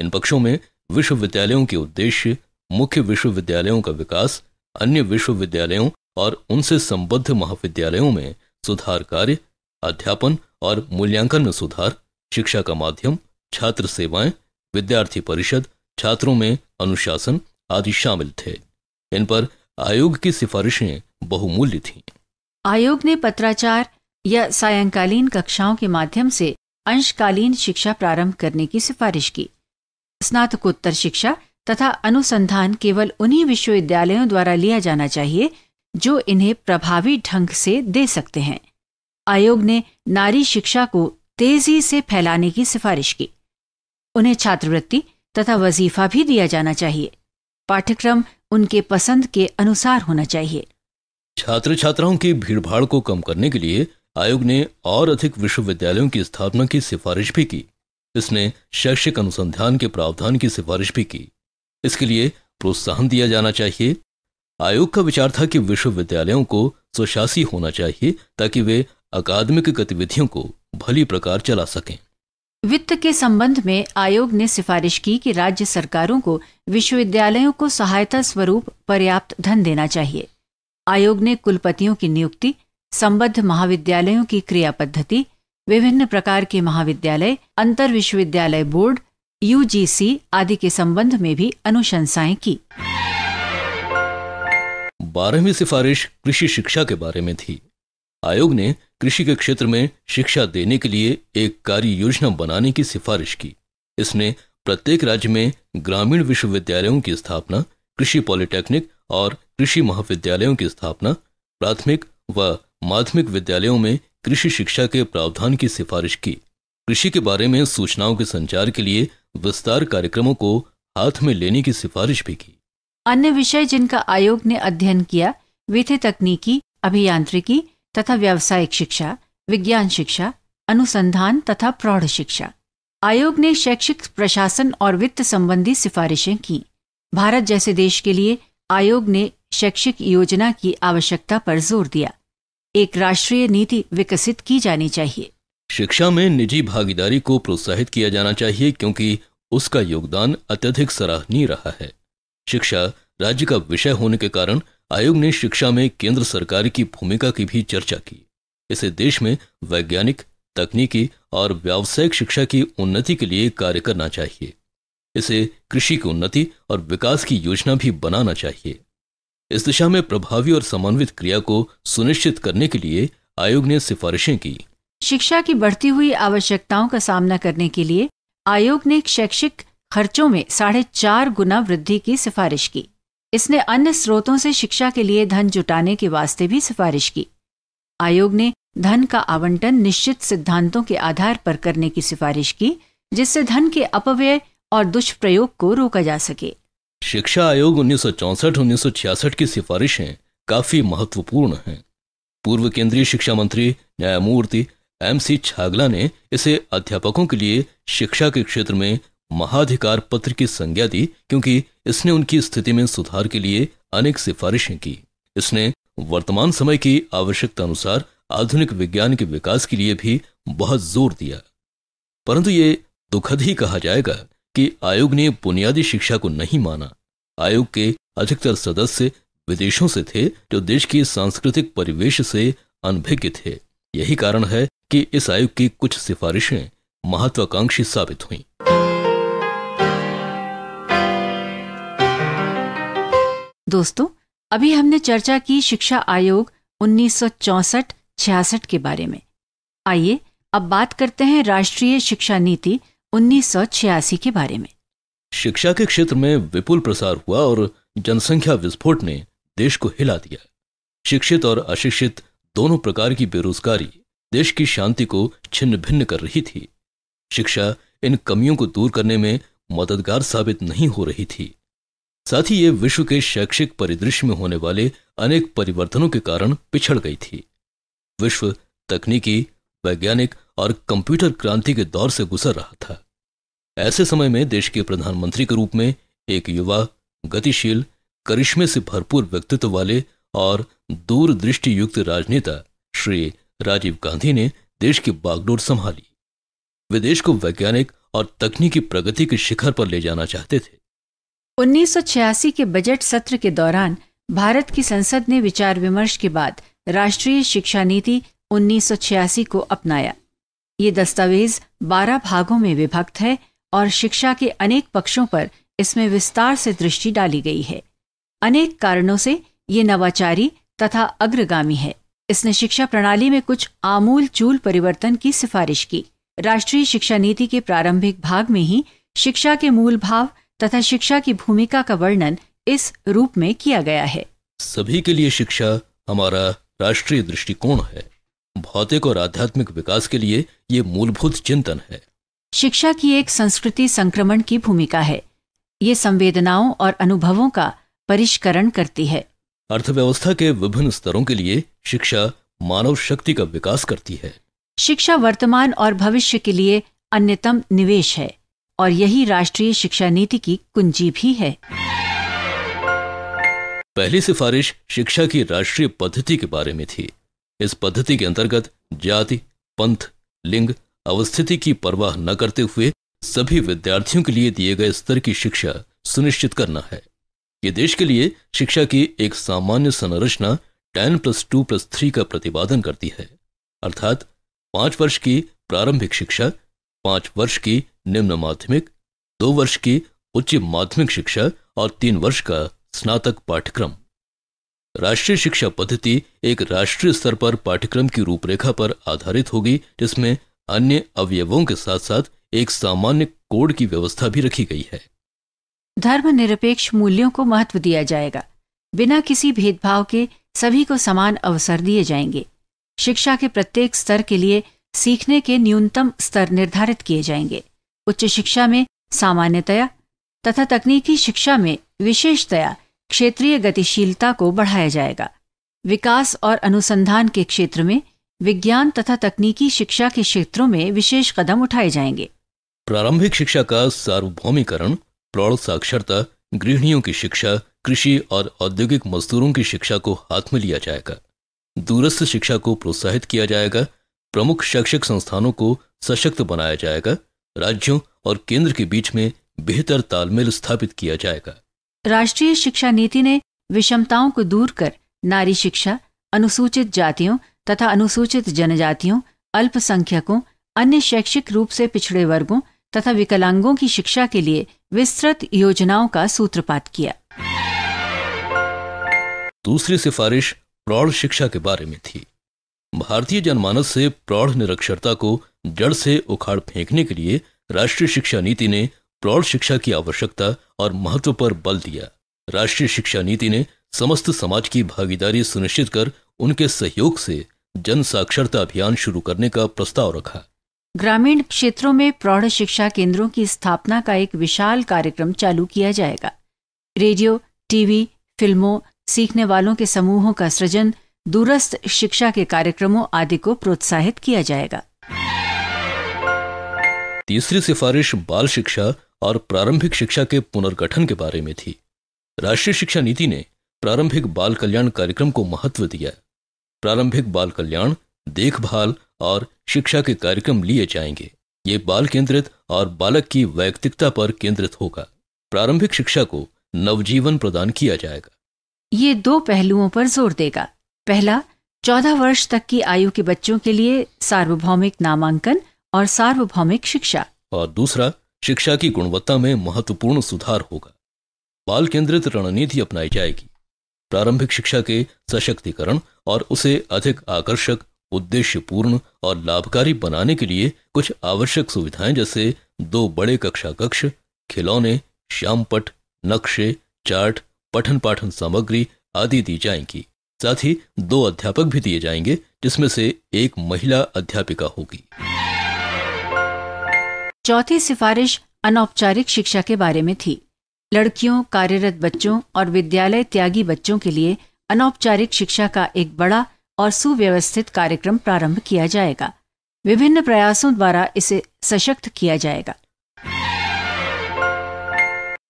इन पक्षों में विश्वविद्यालयों के उद्देश्य मुख्य विश्वविद्यालयों का विकास अन्य विश्वविद्यालयों और उनसे संबद्ध महाविद्यालयों में सुधार कार्य अध्यापन और मूल्यांकन में सुधार शिक्षा का माध्यम छात्र सेवाएं विद्यार्थी परिषद छात्रों में अनुशासन आदि शामिल थे इन पर आयोग की सिफारिशें बहुमूल्य थीं आयोग ने पत्राचार या सायंकालीन कक्षाओं के माध्यम से अंशकालीन शिक्षा प्रारंभ करने की सिफारिश की स्नातकोत्तर शिक्षा तथा अनुसंधान केवल उन्हीं विश्वविद्यालयों द्वारा लिया जाना चाहिए जो इन्हें प्रभावी ढंग से दे सकते हैं आयोग ने नारी शिक्षा को तेजी से फैलाने की सिफारिश की उन्हें छात्रवृत्ति तथा वजीफा भी दिया जाना चाहिए पाठ्यक्रम उनके पसंद के अनुसार होना चाहिए छात्र छात्राओं की भीड़भाड़ को कम करने के लिए आयोग ने और अधिक विश्वविद्यालयों की स्थापना की सिफारिश भी की इसने शैक्षिक अनुसंधान के प्रावधान की सिफारिश भी की इसके लिए प्रोत्साहन दिया जाना चाहिए आयोग का विचार था कि विश्वविद्यालयों को स्वशासी होना चाहिए ताकि वे अकादमिक गतिविधियों को भली प्रकार चला सकें वित्त के संबंध में आयोग ने सिफारिश की कि राज्य सरकारों को विश्वविद्यालयों को सहायता स्वरूप पर्याप्त धन देना चाहिए आयोग ने कुलपतियों की नियुक्ति संबद्ध महाविद्यालयों की क्रिया पद्धति विभिन्न प्रकार के महाविद्यालय अंतर विश्वविद्यालय बोर्ड यूजीसी आदि के संबंध में भी अनुशंसाएं की बारहवीं सिफारिश कृषि शिक्षा के बारे में थी आयोग ने कृषि के क्षेत्र में शिक्षा देने के लिए एक कार्य योजना बनाने की सिफारिश की इसमें प्रत्येक राज्य में ग्रामीण विश्वविद्यालयों की स्थापना कृषि पॉलिटेक्निक और कृषि महाविद्यालयों की स्थापना प्राथमिक व माध्यमिक विद्यालयों में कृषि शिक्षा के प्रावधान की सिफारिश की कृषि के बारे में सूचनाओं के संचार के लिए विस्तार कार्यक्रमों को हाथ में लेने की सिफारिश भी की अन्य विषय जिनका आयोग ने अध्ययन किया वे थे तकनीकी अभियांत्रिकी तथा व्यावसायिक शिक्षा विज्ञान शिक्षा अनुसंधान तथा प्रौढ़ शिक्षा आयोग ने शैक्षिक प्रशासन और वित्त संबंधी सिफारिशें की भारत जैसे देश के लिए आयोग ने शैक्षिक योजना की आवश्यकता पर जोर दिया एक राष्ट्रीय नीति विकसित की जानी चाहिए शिक्षा में निजी भागीदारी को प्रोत्साहित किया जाना चाहिए क्योंकि उसका योगदान अत्यधिक सराहनीय रहा है शिक्षा राज्य का विषय होने के कारण आयोग ने शिक्षा में केंद्र सरकार की भूमिका की भी चर्चा की इसे देश में वैज्ञानिक तकनीकी और व्यावसायिक शिक्षा की उन्नति के लिए कार्य करना चाहिए इसे कृषि की उन्नति और विकास की योजना भी बनाना चाहिए इस दिशा में प्रभावी और समन्वित क्रिया को सुनिश्चित करने के लिए आयोग ने सिफारिशें की शिक्षा की बढ़ती हुई आवश्यकताओं का सामना करने के लिए आयोग ने शैक्षिक खर्चों में साढ़े चार गुना वृद्धि की सिफारिश की इसने अन्य स्रोतों से शिक्षा के लिए धन जुटाने के वास्ते भी सिफारिश की आयोग ने धन का आवंटन निश्चित सिद्धांतों के आधार पर करने की सिफारिश की जिससे धन के अपव्यय और दुष्प्रयोग को रोका जा सके शिक्षा आयोग उन्नीस सौ छियासठ की सिफारिशें काफी महत्वपूर्ण हैं पूर्व केंद्रीय शिक्षा मंत्री न्यायमूर्ति एम सी छागला ने इसे अध्यापकों के लिए शिक्षा के क्षेत्र में महाधिकार पत्र की संज्ञा दी क्योंकि इसने उनकी स्थिति में सुधार के लिए अनेक सिफारिशें की इसने वर्तमान समय की आवश्यकता अनुसार आधुनिक विज्ञान के विकास के लिए भी बहुत जोर दिया परंतु ये दुखद ही कहा जाएगा कि आयोग ने बुनियादी शिक्षा को नहीं माना आयोग के अधिकतर सदस्य विदेशों से थे जो देश के सांस्कृतिक परिवेश से अनभिज्ञ थे यही कारण है कि इस आयोग की कुछ सिफारिशें महत्वाकांक्षी साबित हुई दोस्तों अभी हमने चर्चा की शिक्षा आयोग 1964-66 के बारे में आइए अब बात करते हैं राष्ट्रीय शिक्षा नीति 1975 उन्नीस के बारे में शिक्षा के क्षेत्र में विपुल प्रसार हुआ और जनसंख्या विस्फोट ने देश को हिला दिया शिक्षित और अशिक्षित दोनों प्रकार की बेरोजगारी देश की शांति को छिन्न भिन्न कर रही थी शिक्षा इन कमियों को दूर करने में मददगार साबित नहीं हो रही थी साथ ही ये विश्व के शैक्षिक परिदृश्य में होने वाले अनेक परिवर्तनों के कारण पिछड़ गई थी विश्व तकनीकी वैज्ञानिक और कंप्यूटर क्रांति के दौर से गुजर रहा था ऐसे समय में देश के प्रधानमंत्री के रूप में एक युवा गतिशील करिश्मे से भरपूर व्यक्तित्व वाले और दूरदृष्टि युक्त राजनेता श्री राजीव गांधी ने देश की बागडोर संभाली वे देश को वैज्ञानिक और तकनीकी प्रगति के शिखर पर ले जाना चाहते थे उन्नीस के बजट सत्र के दौरान भारत की संसद ने विचार विमर्श के बाद राष्ट्रीय शिक्षा नीति उन्नीस को अपनाया ये दस्तावेज 12 भागों में विभक्त है और शिक्षा के अनेक पक्षों पर इसमें विस्तार से दृष्टि डाली गई है अनेक कारणों से ये नवाचारी तथा अग्रगामी है इसने शिक्षा प्रणाली में कुछ आमूल चूल परिवर्तन की सिफारिश की राष्ट्रीय शिक्षा नीति के प्रारंभिक भाग में ही शिक्षा के मूल भाव तथा शिक्षा की भूमिका का वर्णन इस रूप में किया गया है सभी के लिए शिक्षा हमारा राष्ट्रीय दृष्टिकोण है भौतिक और आध्यात्मिक विकास के लिए ये मूलभूत चिंतन है शिक्षा की एक संस्कृति संक्रमण की भूमिका है ये संवेदनाओं और अनुभवों का परिष्करण करती है अर्थव्यवस्था के विभिन्न स्तरों के लिए शिक्षा मानव शक्ति का विकास करती है शिक्षा वर्तमान और भविष्य के लिए अन्यतम निवेश है और यही राष्ट्रीय शिक्षा नीति की कुंजी भी है पहली सिफारिश शिक्षा की राष्ट्रीय पद्धति के बारे में थी इस पद्धति के अंतर्गत जाति पंथ लिंग अवस्थिति की परवाह न करते हुए सभी विद्यार्थियों के लिए दिए गए स्तर की शिक्षा सुनिश्चित करना है ये देश के लिए शिक्षा की एक सामान्य संरचना ten plus two plus three का प्रतिपादन करती है अर्थात पांच वर्ष की प्रारंभिक शिक्षा पांच वर्ष की निम्न माध्यमिक दो वर्ष की उच्च माध्यमिक शिक्षा और तीन वर्ष का स्नातक पाठ्यक्रम राष्ट्रीय शिक्षा पद्धति एक राष्ट्रीय स्तर पर पाठ्यक्रम की रूपरेखा पर आधारित होगी जिसमें अन्य अवयवों के साथ साथ एक सामान्य कोड की व्यवस्था भी रखी गई है धर्म निरपेक्ष मूल्यों को महत्व दिया जाएगा बिना किसी भेदभाव के सभी को समान अवसर दिए जाएंगे शिक्षा के प्रत्येक स्तर के लिए सीखने के न्यूनतम स्तर निर्धारित किए जाएंगे उच्च शिक्षा में सामान्यतया तथा तकनीकी शिक्षा में विशेषतया क्षेत्रीय गतिशीलता को बढ़ाया जाएगा विकास और अनुसंधान के क्षेत्र में विज्ञान तथा तकनीकी शिक्षा के क्षेत्रों में विशेष कदम उठाए जाएंगे प्रारंभिक शिक्षा का सार्वभौमिकरण प्रौढ़ साक्षरता गृहणियों की शिक्षा कृषि और औद्योगिक मजदूरों की शिक्षा को हाथ में लिया जाएगा दूरस्थ शिक्षा को प्रोत्साहित किया जाएगा प्रमुख शैक्षिक संस्थानों को सशक्त बनाया जाएगा राज्यों और केंद्र के बीच में बेहतर तालमेल स्थापित किया जाएगा राष्ट्रीय शिक्षा नीति ने विषमताओं को दूर कर नारी शिक्षा अनुसूचित जातियों तथा अनुसूचित जनजातियों अल्पसंख्यकों अन्य शैक्षिक रूप से पिछड़े वर्गों तथा विकलांगों की शिक्षा के लिए विस्तृत योजनाओं का सूत्रपात किया दूसरी सिफारिश प्रौढ़ शिक्षा के बारे में थी भारतीय जनमानस से प्रौढ़ निरक्षरता को जड़ से उखाड़ फेंकने के लिए राष्ट्रीय शिक्षा नीति ने प्रौढ़ शिक्षा की आवश्यकता और महत्व पर बल दिया राष्ट्रीय शिक्षा नीति ने समस्त समाज की भागीदारी सुनिश्चित कर उनके सहयोग से जन साक्षरता अभियान शुरू करने का प्रस्ताव रखा ग्रामीण क्षेत्रों में प्रौढ़ शिक्षा केंद्रों की स्थापना का एक विशाल कार्यक्रम चालू किया जाएगा रेडियो टीवी फिल्मों सीखने वालों के समूहों का सृजन दूरस्थ शिक्षा के कार्यक्रमों आदि को प्रोत्साहित किया जाएगा तीसरी सिफारिश बाल शिक्षा और प्रारंभिक शिक्षा के पुनर्गठन के बारे में थी राष्ट्रीय शिक्षा नीति ने प्रारंभिक बाल कल्याण कार्यक्रम को महत्व दिया प्रारंभिक बाल कल्याण देखभाल और शिक्षा के कार्यक्रम लिए जाएंगे ये बाल केंद्रित और बालक की वैयक्तिकता पर केंद्रित होगा प्रारंभिक शिक्षा को नवजीवन प्रदान किया जाएगा ये दो पहलुओं पर जोर देगा पहला चौदह वर्ष तक की आयु के बच्चों के लिए सार्वभौमिक नामांकन और सार्वभौमिक शिक्षा और दूसरा शिक्षा की गुणवत्ता में महत्वपूर्ण सुधार होगा बाल केंद्रित रणनीति अपनाई जाएगी प्रारंभिक शिक्षा के सशक्तिकरण और उसे अधिक आकर्षक उद्देश्यपूर्ण और लाभकारी बनाने के लिए कुछ आवश्यक सुविधाएं जैसे दो बड़े कक्षा कक्ष खिलौने श्यामपट नक्शे चार्ट पठन पाठन सामग्री आदि दी जाएंगी साथ ही दो अध्यापक भी दिए जाएंगे जिसमें से एक महिला अध्यापिका होगी चौथी सिफारिश अनौपचारिक शिक्षा के बारे में थी लड़कियों कार्यरत बच्चों और विद्यालय त्यागी बच्चों के लिए अनौपचारिक शिक्षा का एक बड़ा और सुव्यवस्थित कार्यक्रम प्रारंभ किया जाएगा विभिन्न प्रयासों द्वारा इसे सशक्त किया जाएगा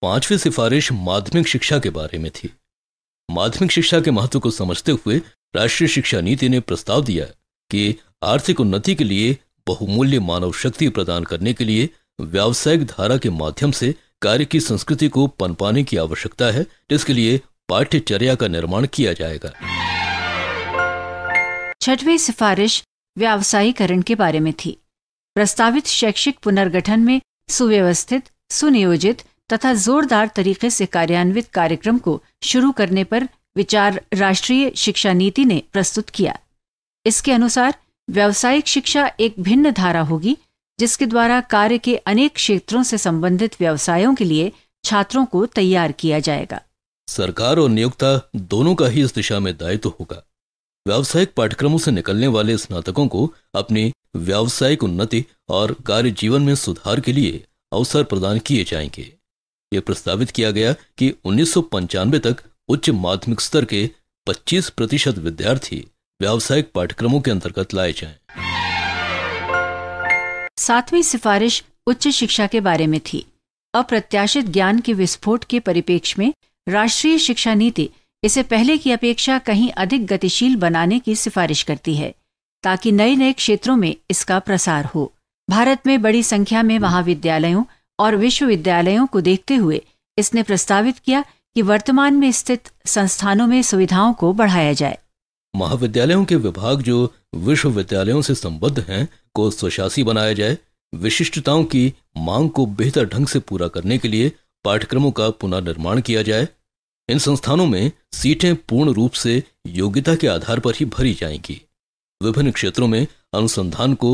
पांचवी सिफारिश माध्यमिक शिक्षा के बारे में थी माध्यमिक शिक्षा के महत्व को समझते हुए राष्ट्रीय शिक्षा नीति ने प्रस्ताव दिया कि आर्थिक उन्नति के लिए बहुमूल्य मानव शक्ति प्रदान करने के लिए व्यावसायिक धारा के माध्यम से कार्य की संस्कृति को पनपाने की आवश्यकता है इसके लिए पाठ्यचर्या का निर्माण किया जाएगा छठवी सिफारिश व्यावसायीकरण के बारे में थी प्रस्तावित शैक्षिक पुनर्गठन में सुव्यवस्थित सुनियोजित तथा जोरदार तरीके से कार्यान्वित कार्यक्रम को शुरू करने पर विचार राष्ट्रीय शिक्षा नीति ने प्रस्तुत किया इसके अनुसार व्यावसायिक शिक्षा एक भिन्न धारा होगी जिसके द्वारा कार्य के अनेक क्षेत्रों से संबंधित व्यवसायों के लिए छात्रों को तैयार किया जाएगा सरकार और नियोक्ता दोनों का ही इस दिशा में दायित्व तो होगा व्यावसायिक पाठ्यक्रमों से निकलने वाले स्नातकों को अपनी व्यावसायिक उन्नति और कार्य जीवन में सुधार के लिए अवसर प्रदान किए जाएंगे ये प्रस्तावित किया गया कि उन्नीस तक उच्च माध्यमिक स्तर के 25 प्रतिशत विद्यार्थी व्यावसायिक पाठ्यक्रमों के अंतर्गत लाए जाएं। सातवीं सिफारिश उच्च शिक्षा के बारे में थी अप्रत्याशित ज्ञान के विस्फोट के परिपेक्ष में राष्ट्रीय शिक्षा नीति इसे पहले की अपेक्षा कहीं अधिक गतिशील बनाने की सिफारिश करती है ताकि नए नए क्षेत्रों में इसका प्रसार हो भारत में बड़ी संख्या में महाविद्यालयों और विश्वविद्यालयों को देखते हुए इसने प्रस्तावित किया कि वर्तमान में स्थित संस्थानों में सुविधाओं को बढ़ाया जाए महाविद्यालयों के विभाग जो विश्वविद्यालयों से संबद्ध हैं को स्वशासी बनाया जाए विशिष्टताओं की मांग को बेहतर ढंग से पूरा करने के लिए पाठ्यक्रमों का पुनर्निर्माण किया जाए इन संस्थानों में सीटें पूर्ण रूप से योग्यता के आधार पर ही भरी जाएंगी विभिन्न क्षेत्रों में अनुसंधान को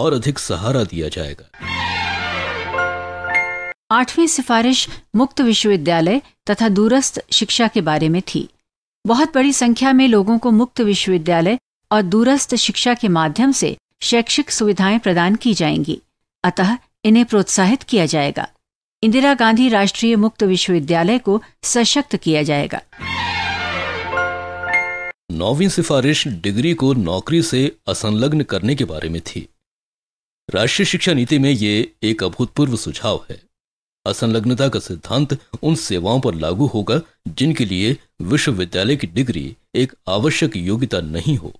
और अधिक सहारा दिया जाएगा आठवीं सिफारिश मुक्त विश्वविद्यालय तथा दूरस्थ शिक्षा के बारे में थी बहुत बड़ी संख्या में लोगों को मुक्त विश्वविद्यालय और दूरस्थ शिक्षा के माध्यम से शैक्षिक सुविधाएं प्रदान की जाएंगी अतः इन्हें प्रोत्साहित किया जाएगा इंदिरा गांधी राष्ट्रीय मुक्त विश्वविद्यालय को सशक्त किया जाएगा नौवीं सिफारिश डिग्री को नौकरी से असंलग्न करने के बारे में थी राष्ट्रीय शिक्षा नीति में ये एक अभूतपूर्व सुझाव है असंलग्नता का सिद्धांत उन सेवाओं पर लागू होगा जिनके लिए विश्वविद्यालय की डिग्री एक आवश्यक योग्यता नहीं हो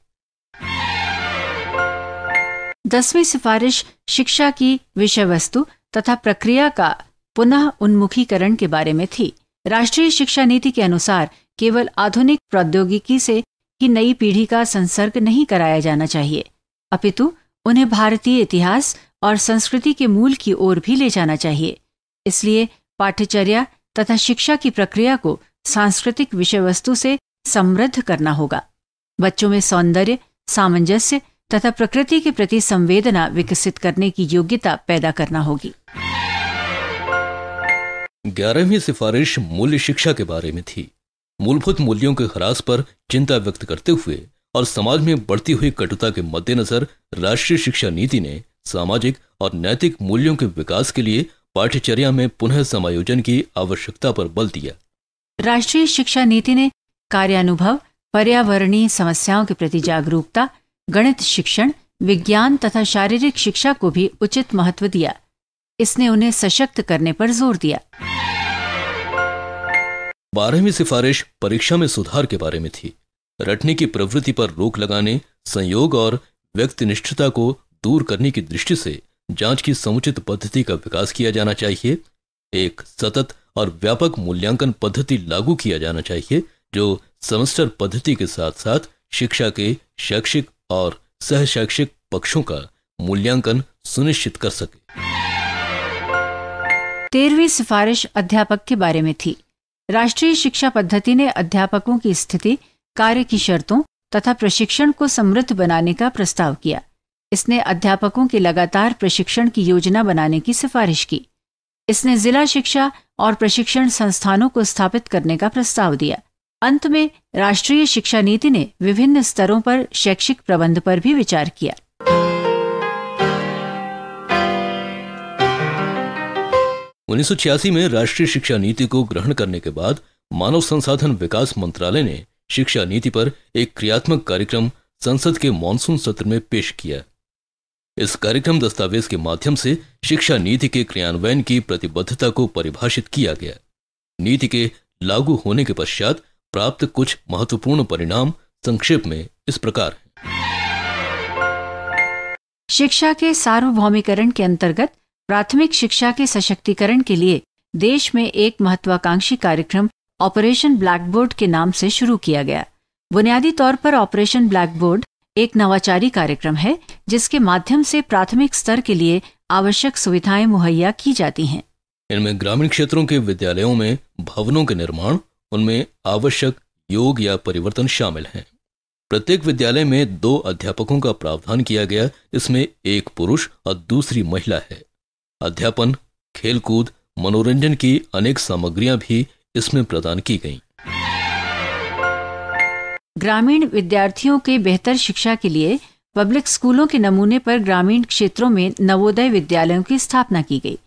दसवीं सिफारिश शिक्षा की विषय वस्तु तथा प्रक्रिया का पुनः उन्मुखीकरण के बारे में थी राष्ट्रीय शिक्षा नीति के अनुसार केवल आधुनिक प्रौद्योगिकी से ही नई पीढ़ी का संसर्ग नहीं कराया जाना चाहिए अपितु उन्हें भारतीय इतिहास और संस्कृति के मूल की ओर भी ले जाना चाहिए इसलिए पाठ्यचर्या तथा शिक्षा की प्रक्रिया को सांस्कृतिक विषय वस्तु से समृद्ध करना होगा बच्चों में सौंदर्य सामंजस्य तथा प्रकृति के प्रति संवेदना विकसित करने की योग्यता पैदा करना होगी ग्यारहवीं सिफारिश मूल्य शिक्षा के बारे में थी मूलभूत मूल्यों के ह्रास पर चिंता व्यक्त करते हुए और समाज में बढ़ती हुई कटुता के मद्देनजर राष्ट्रीय शिक्षा नीति ने सामाजिक और नैतिक मूल्यों के विकास के लिए पाठ्यचर्या में पुनः समायोजन की आवश्यकता पर बल दिया राष्ट्रीय शिक्षा नीति ने कार्यानुभव पर्यावरणीय समस्याओं के प्रति जागरूकता गणित शिक्षण विज्ञान तथा शारीरिक शिक्षा को भी उचित महत्व दिया इसने उन्हें सशक्त करने पर जोर दिया बारहवीं सिफारिश परीक्षा में सुधार के बारे में थी रटने की प्रवृत्ति पर रोक लगाने संयोग और व्यक्तिनिष्ठता को दूर करने की दृष्टि से जांच की समुचित पद्धति का विकास किया जाना चाहिए एक सतत और व्यापक मूल्यांकन पद्धति लागू किया जाना चाहिए जो सेमेस्टर पद्धति के साथ साथ शिक्षा के शैक्षिक और सहशैक्षिक पक्षों का मूल्यांकन सुनिश्चित कर सके तेरहवीं सिफारिश अध्यापक के बारे में थी राष्ट्रीय शिक्षा पद्धति ने अध्यापकों की स्थिति कार्य की शर्तों तथा प्रशिक्षण को समृद्ध बनाने का प्रस्ताव किया इसने अध्यापकों के लगातार प्रशिक्षण की योजना बनाने की सिफारिश की इसने जिला शिक्षा और प्रशिक्षण संस्थानों को स्थापित करने का प्रस्ताव दिया अंत में राष्ट्रीय शिक्षा नीति ने विभिन्न स्तरों पर शैक्षिक प्रबंध पर भी विचार किया उन्नीस में राष्ट्रीय शिक्षा नीति को ग्रहण करने के बाद मानव संसाधन विकास मंत्रालय ने शिक्षा नीति पर एक क्रियात्मक कार्यक्रम संसद के मानसून सत्र में पेश किया इस कार्यक्रम दस्तावेज के माध्यम से शिक्षा नीति के क्रियान्वयन की प्रतिबद्धता को परिभाषित किया गया नीति के लागू होने के पश्चात प्राप्त कुछ महत्वपूर्ण परिणाम संक्षेप में इस प्रकार हैं शिक्षा के सार्वभौमिकरण के अंतर्गत प्राथमिक शिक्षा के सशक्तिकरण के लिए देश में एक महत्वाकांक्षी कार्यक्रम ऑपरेशन ब्लैकबोर्ड के नाम से शुरू किया गया बुनियादी तौर पर ऑपरेशन ब्लैकबोर्ड एक नवाचारी कार्यक्रम है जिसके माध्यम से प्राथमिक स्तर के लिए आवश्यक सुविधाएं मुहैया की जाती हैं इनमें ग्रामीण क्षेत्रों के विद्यालयों में भवनों के निर्माण उनमें आवश्यक योग या परिवर्तन शामिल हैं प्रत्येक विद्यालय में दो अध्यापकों का प्रावधान किया गया इसमें एक पुरुष और दूसरी महिला है अध्यापन खेलकूद मनोरंजन की अनेक सामग्रियां भी इसमें प्रदान की गईं। ग्रामीण विद्यार्थियों के बेहतर शिक्षा के लिए पब्लिक स्कूलों के नमूने पर ग्रामीण क्षेत्रों में नवोदय विद्यालयों की स्थापना की गई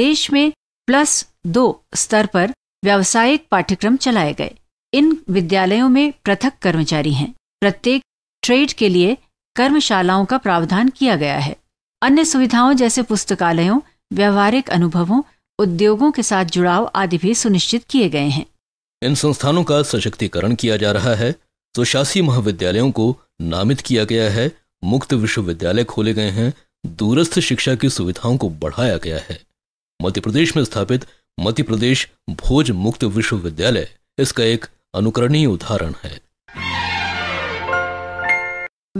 देश में प्लस दो स्तर पर व्यावसायिक पाठ्यक्रम चलाए गए इन विद्यालयों में पृथक कर्मचारी हैं प्रत्येक ट्रेड के लिए कर्मशालाओं का प्रावधान किया गया है अन्य सुविधाओं जैसे पुस्तकालयों व्यवहारिक अनुभवों उद्योगों के साथ जुड़ाव आदि भी सुनिश्चित किए गए हैं इन संस्थानों का सशक्तिकरण किया जा रहा है स्वशासी तो महाविद्यालयों को नामित किया गया है मुक्त विश्वविद्यालय खोले गए हैं दूरस्थ शिक्षा की सुविधाओं को बढ़ाया गया है मध्य प्रदेश में स्थापित मध्य प्रदेश भोज मुक्त विश्वविद्यालय इसका एक अनुकरणीय उदाहरण है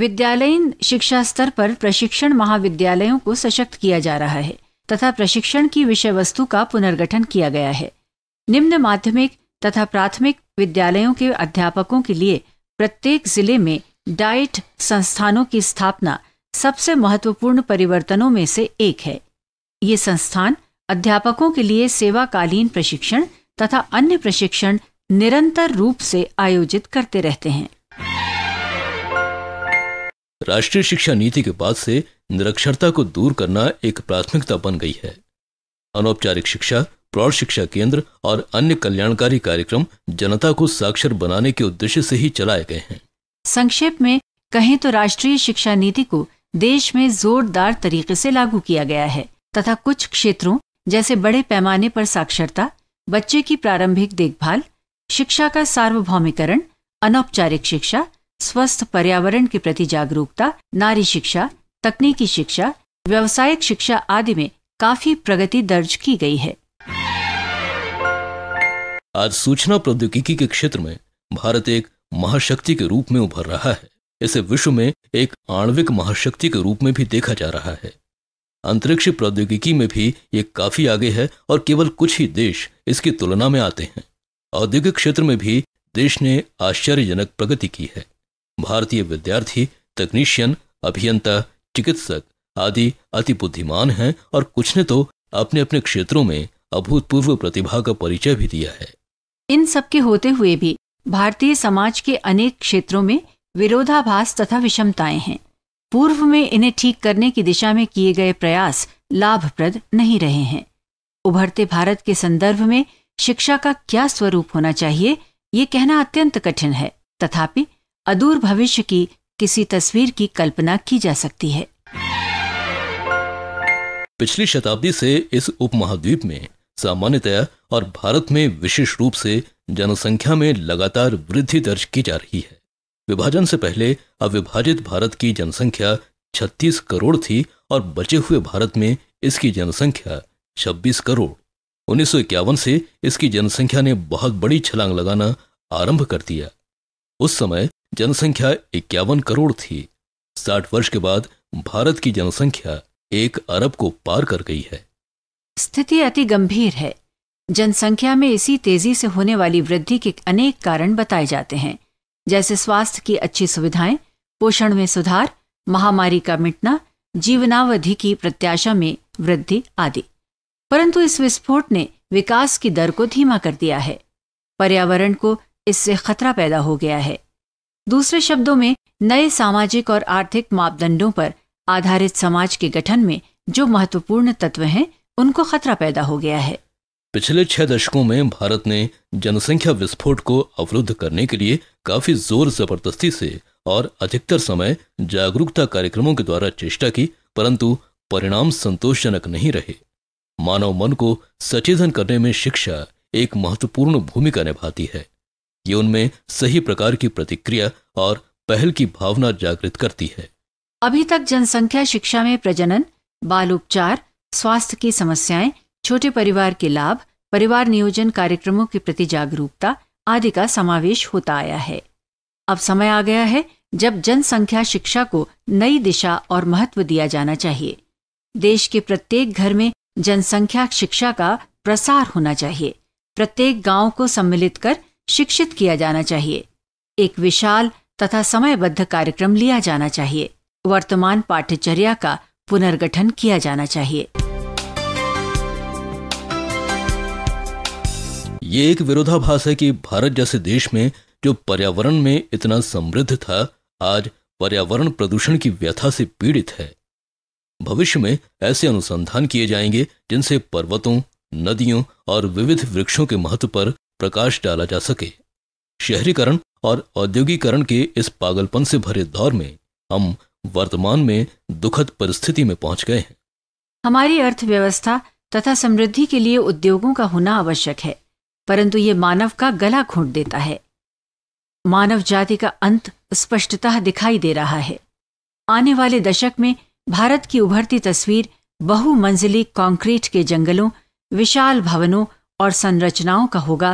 विद्यालयीन शिक्षा स्तर पर प्रशिक्षण महाविद्यालयों को सशक्त किया जा रहा है तथा प्रशिक्षण की विषय वस्तु का पुनर्गठन किया गया है निम्न माध्यमिक तथा प्राथमिक विद्यालयों के अध्यापकों के लिए प्रत्येक जिले में डाइट संस्थानों की स्थापना सबसे महत्वपूर्ण परिवर्तनों में से एक है ये संस्थान अध्यापकों के लिए सेवाकालीन प्रशिक्षण तथा अन्य प्रशिक्षण निरंतर रूप से आयोजित करते रहते हैं राष्ट्रीय शिक्षा नीति के बाद से निरक्षरता को दूर करना एक प्राथमिकता बन गई है अनौपचारिक शिक्षा प्रौढ़ शिक्षा केंद्र और अन्य कल्याणकारी कार्यक्रम जनता को साक्षर बनाने के उद्देश्य से ही चलाए गए हैं संक्षेप में कहें तो राष्ट्रीय शिक्षा नीति को देश में जोरदार तरीके से लागू किया गया है तथा कुछ क्षेत्रों जैसे बड़े पैमाने पर साक्षरता बच्चे की प्रारंभिक देखभाल शिक्षा का सार्वभौमिकरण अनौपचारिक शिक्षा स्वस्थ पर्यावरण के प्रति जागरूकता नारी शिक्षा तकनीकी शिक्षा व्यवसायिक शिक्षा आदि में काफी प्रगति दर्ज की गई है आज सूचना प्रौद्योगिकी के क्षेत्र में भारत एक महाशक्ति के रूप में उभर रहा है इसे विश्व में एक आणविक महाशक्ति के रूप में भी देखा जा रहा है अंतरिक्ष प्रौद्योगिकी में भी ये काफी आगे है और केवल कुछ ही देश इसकी तुलना में आते हैं औद्योगिक क्षेत्र में भी देश ने आश्चर्यजनक प्रगति की है भारतीय विद्यार्थी तकनीशियन अभियंता चिकित्सक आदि अति बुद्धिमान हैं और कुछ ने तो अपने अपने क्षेत्रों में अभूतपूर्व प्रतिभा का परिचय भी दिया है इन सब के होते हुए भी भारतीय समाज के अनेक क्षेत्रों में विरोधाभास तथा विषमताएं हैं पूर्व में इन्हें ठीक करने की दिशा में किए गए प्रयास लाभप्रद नहीं रहे हैं उभरते भारत के संदर्भ में शिक्षा का क्या स्वरूप होना चाहिए ये कहना अत्यंत कठिन है तथापि अदूर भविष्य की किसी तस्वीर की कल्पना की जा सकती है पिछली शताब्दी से इस उपमहाद्वीप में सामान्यतया और भारत में विशेष रूप से जनसंख्या में लगातार वृद्धि दर्ज की जा रही है विभाजन से पहले अविभाजित भारत की जनसंख्या 36 करोड़ थी और बचे हुए भारत में इसकी जनसंख्या 26 करोड़ उन्नीस से इसकी जनसंख्या ने बहुत बड़ी छलांग लगाना आरंभ कर दिया उस समय जनसंख्या इक्यावन करोड़ थी साठ वर्ष के बाद भारत की जनसंख्या एक अरब को पार कर गई है स्थिति अति गंभीर है जनसंख्या में इसी तेजी से होने वाली वृद्धि के अनेक कारण बताए जाते हैं जैसे स्वास्थ्य की अच्छी सुविधाएं पोषण में सुधार महामारी का मिटना जीवनावधि की प्रत्याशा में वृद्धि आदि परंतु इस विस्फोट ने विकास की दर को धीमा कर दिया है पर्यावरण को इससे खतरा पैदा हो गया है दूसरे शब्दों में नए सामाजिक और आर्थिक मापदंडों पर आधारित समाज के गठन में जो महत्वपूर्ण तत्व हैं उनको खतरा पैदा हो गया है पिछले छह दशकों में भारत ने जनसंख्या विस्फोट को अवरुद्ध करने के लिए काफी जोर जबरदस्ती से और अधिकतर समय जागरूकता कार्यक्रमों के द्वारा चेष्टा की परंतु परिणाम संतोषजनक नहीं रहे मानव मन को सचेतन करने में शिक्षा एक महत्वपूर्ण भूमिका निभाती है ये उनमें सही प्रकार की प्रतिक्रिया और पहल की भावना जागृत करती है अभी तक जनसंख्या शिक्षा में प्रजनन बाल उपचार स्वास्थ्य की समस्याएं छोटे परिवार के लाभ परिवार नियोजन कार्यक्रमों के प्रति जागरूकता आदि का समावेश होता आया है अब समय आ गया है जब जनसंख्या शिक्षा को नई दिशा और महत्व दिया जाना चाहिए देश के प्रत्येक घर में जनसंख्या शिक्षा का प्रसार होना चाहिए प्रत्येक गांव को सम्मिलित कर शिक्षित किया जाना चाहिए एक विशाल तथा समयबद्ध कार्यक्रम लिया जाना चाहिए वर्तमान पाठ्यचर्या का पुनर्गठन किया जाना चाहिए ये एक विरोधाभास है कि भारत जैसे देश में जो पर्यावरण में इतना समृद्ध था आज पर्यावरण प्रदूषण की व्यथा से पीड़ित है भविष्य में ऐसे अनुसंधान किए जाएंगे जिनसे पर्वतों नदियों और विविध वृक्षों के महत्व पर प्रकाश डाला जा सके शहरीकरण और औद्योगिकरण के इस पागलपन से भरे दौर में हम वर्तमान में दुखद परिस्थिति में पहुंच गए हैं हमारी अर्थव्यवस्था तथा समृद्धि के लिए उद्योगों का होना आवश्यक है परंतु ये मानव का गला घोंट देता है मानव जाति का अंत स्पष्टतः दिखाई दे रहा है आने वाले दशक में भारत की उभरती तस्वीर बहुमंजिली कंक्रीट के जंगलों विशाल भवनों और संरचनाओं का होगा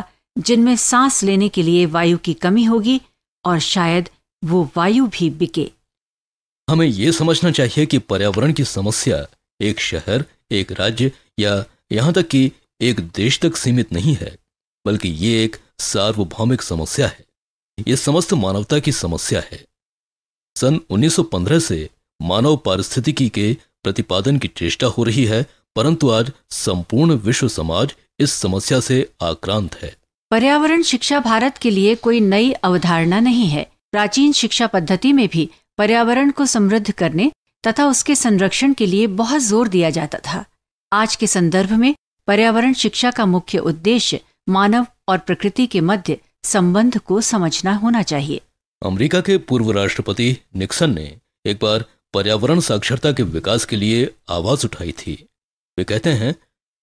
जिनमें सांस लेने के लिए वायु की कमी होगी और शायद वो वायु भी बिके हमें यह समझना चाहिए कि पर्यावरण की समस्या एक शहर एक राज्य या यहाँ तक कि एक देश तक सीमित नहीं है बल्कि ये एक सार्वभौमिक समस्या है ये समस्त मानवता की समस्या है सन 1915 से मानव पारिस्थितिकी के प्रतिपादन की चेष्टा हो रही है परंतु आज संपूर्ण विश्व समाज इस समस्या से आक्रांत है पर्यावरण शिक्षा भारत के लिए कोई नई अवधारणा नहीं है प्राचीन शिक्षा पद्धति में भी पर्यावरण को समृद्ध करने तथा उसके संरक्षण के लिए बहुत जोर दिया जाता था आज के संदर्भ में पर्यावरण शिक्षा का मुख्य उद्देश्य मानव और प्रकृति के मध्य संबंध को समझना होना चाहिए अमेरिका के पूर्व राष्ट्रपति निक्सन ने एक बार पर्यावरण साक्षरता के विकास के लिए आवाज उठाई थी वे कहते हैं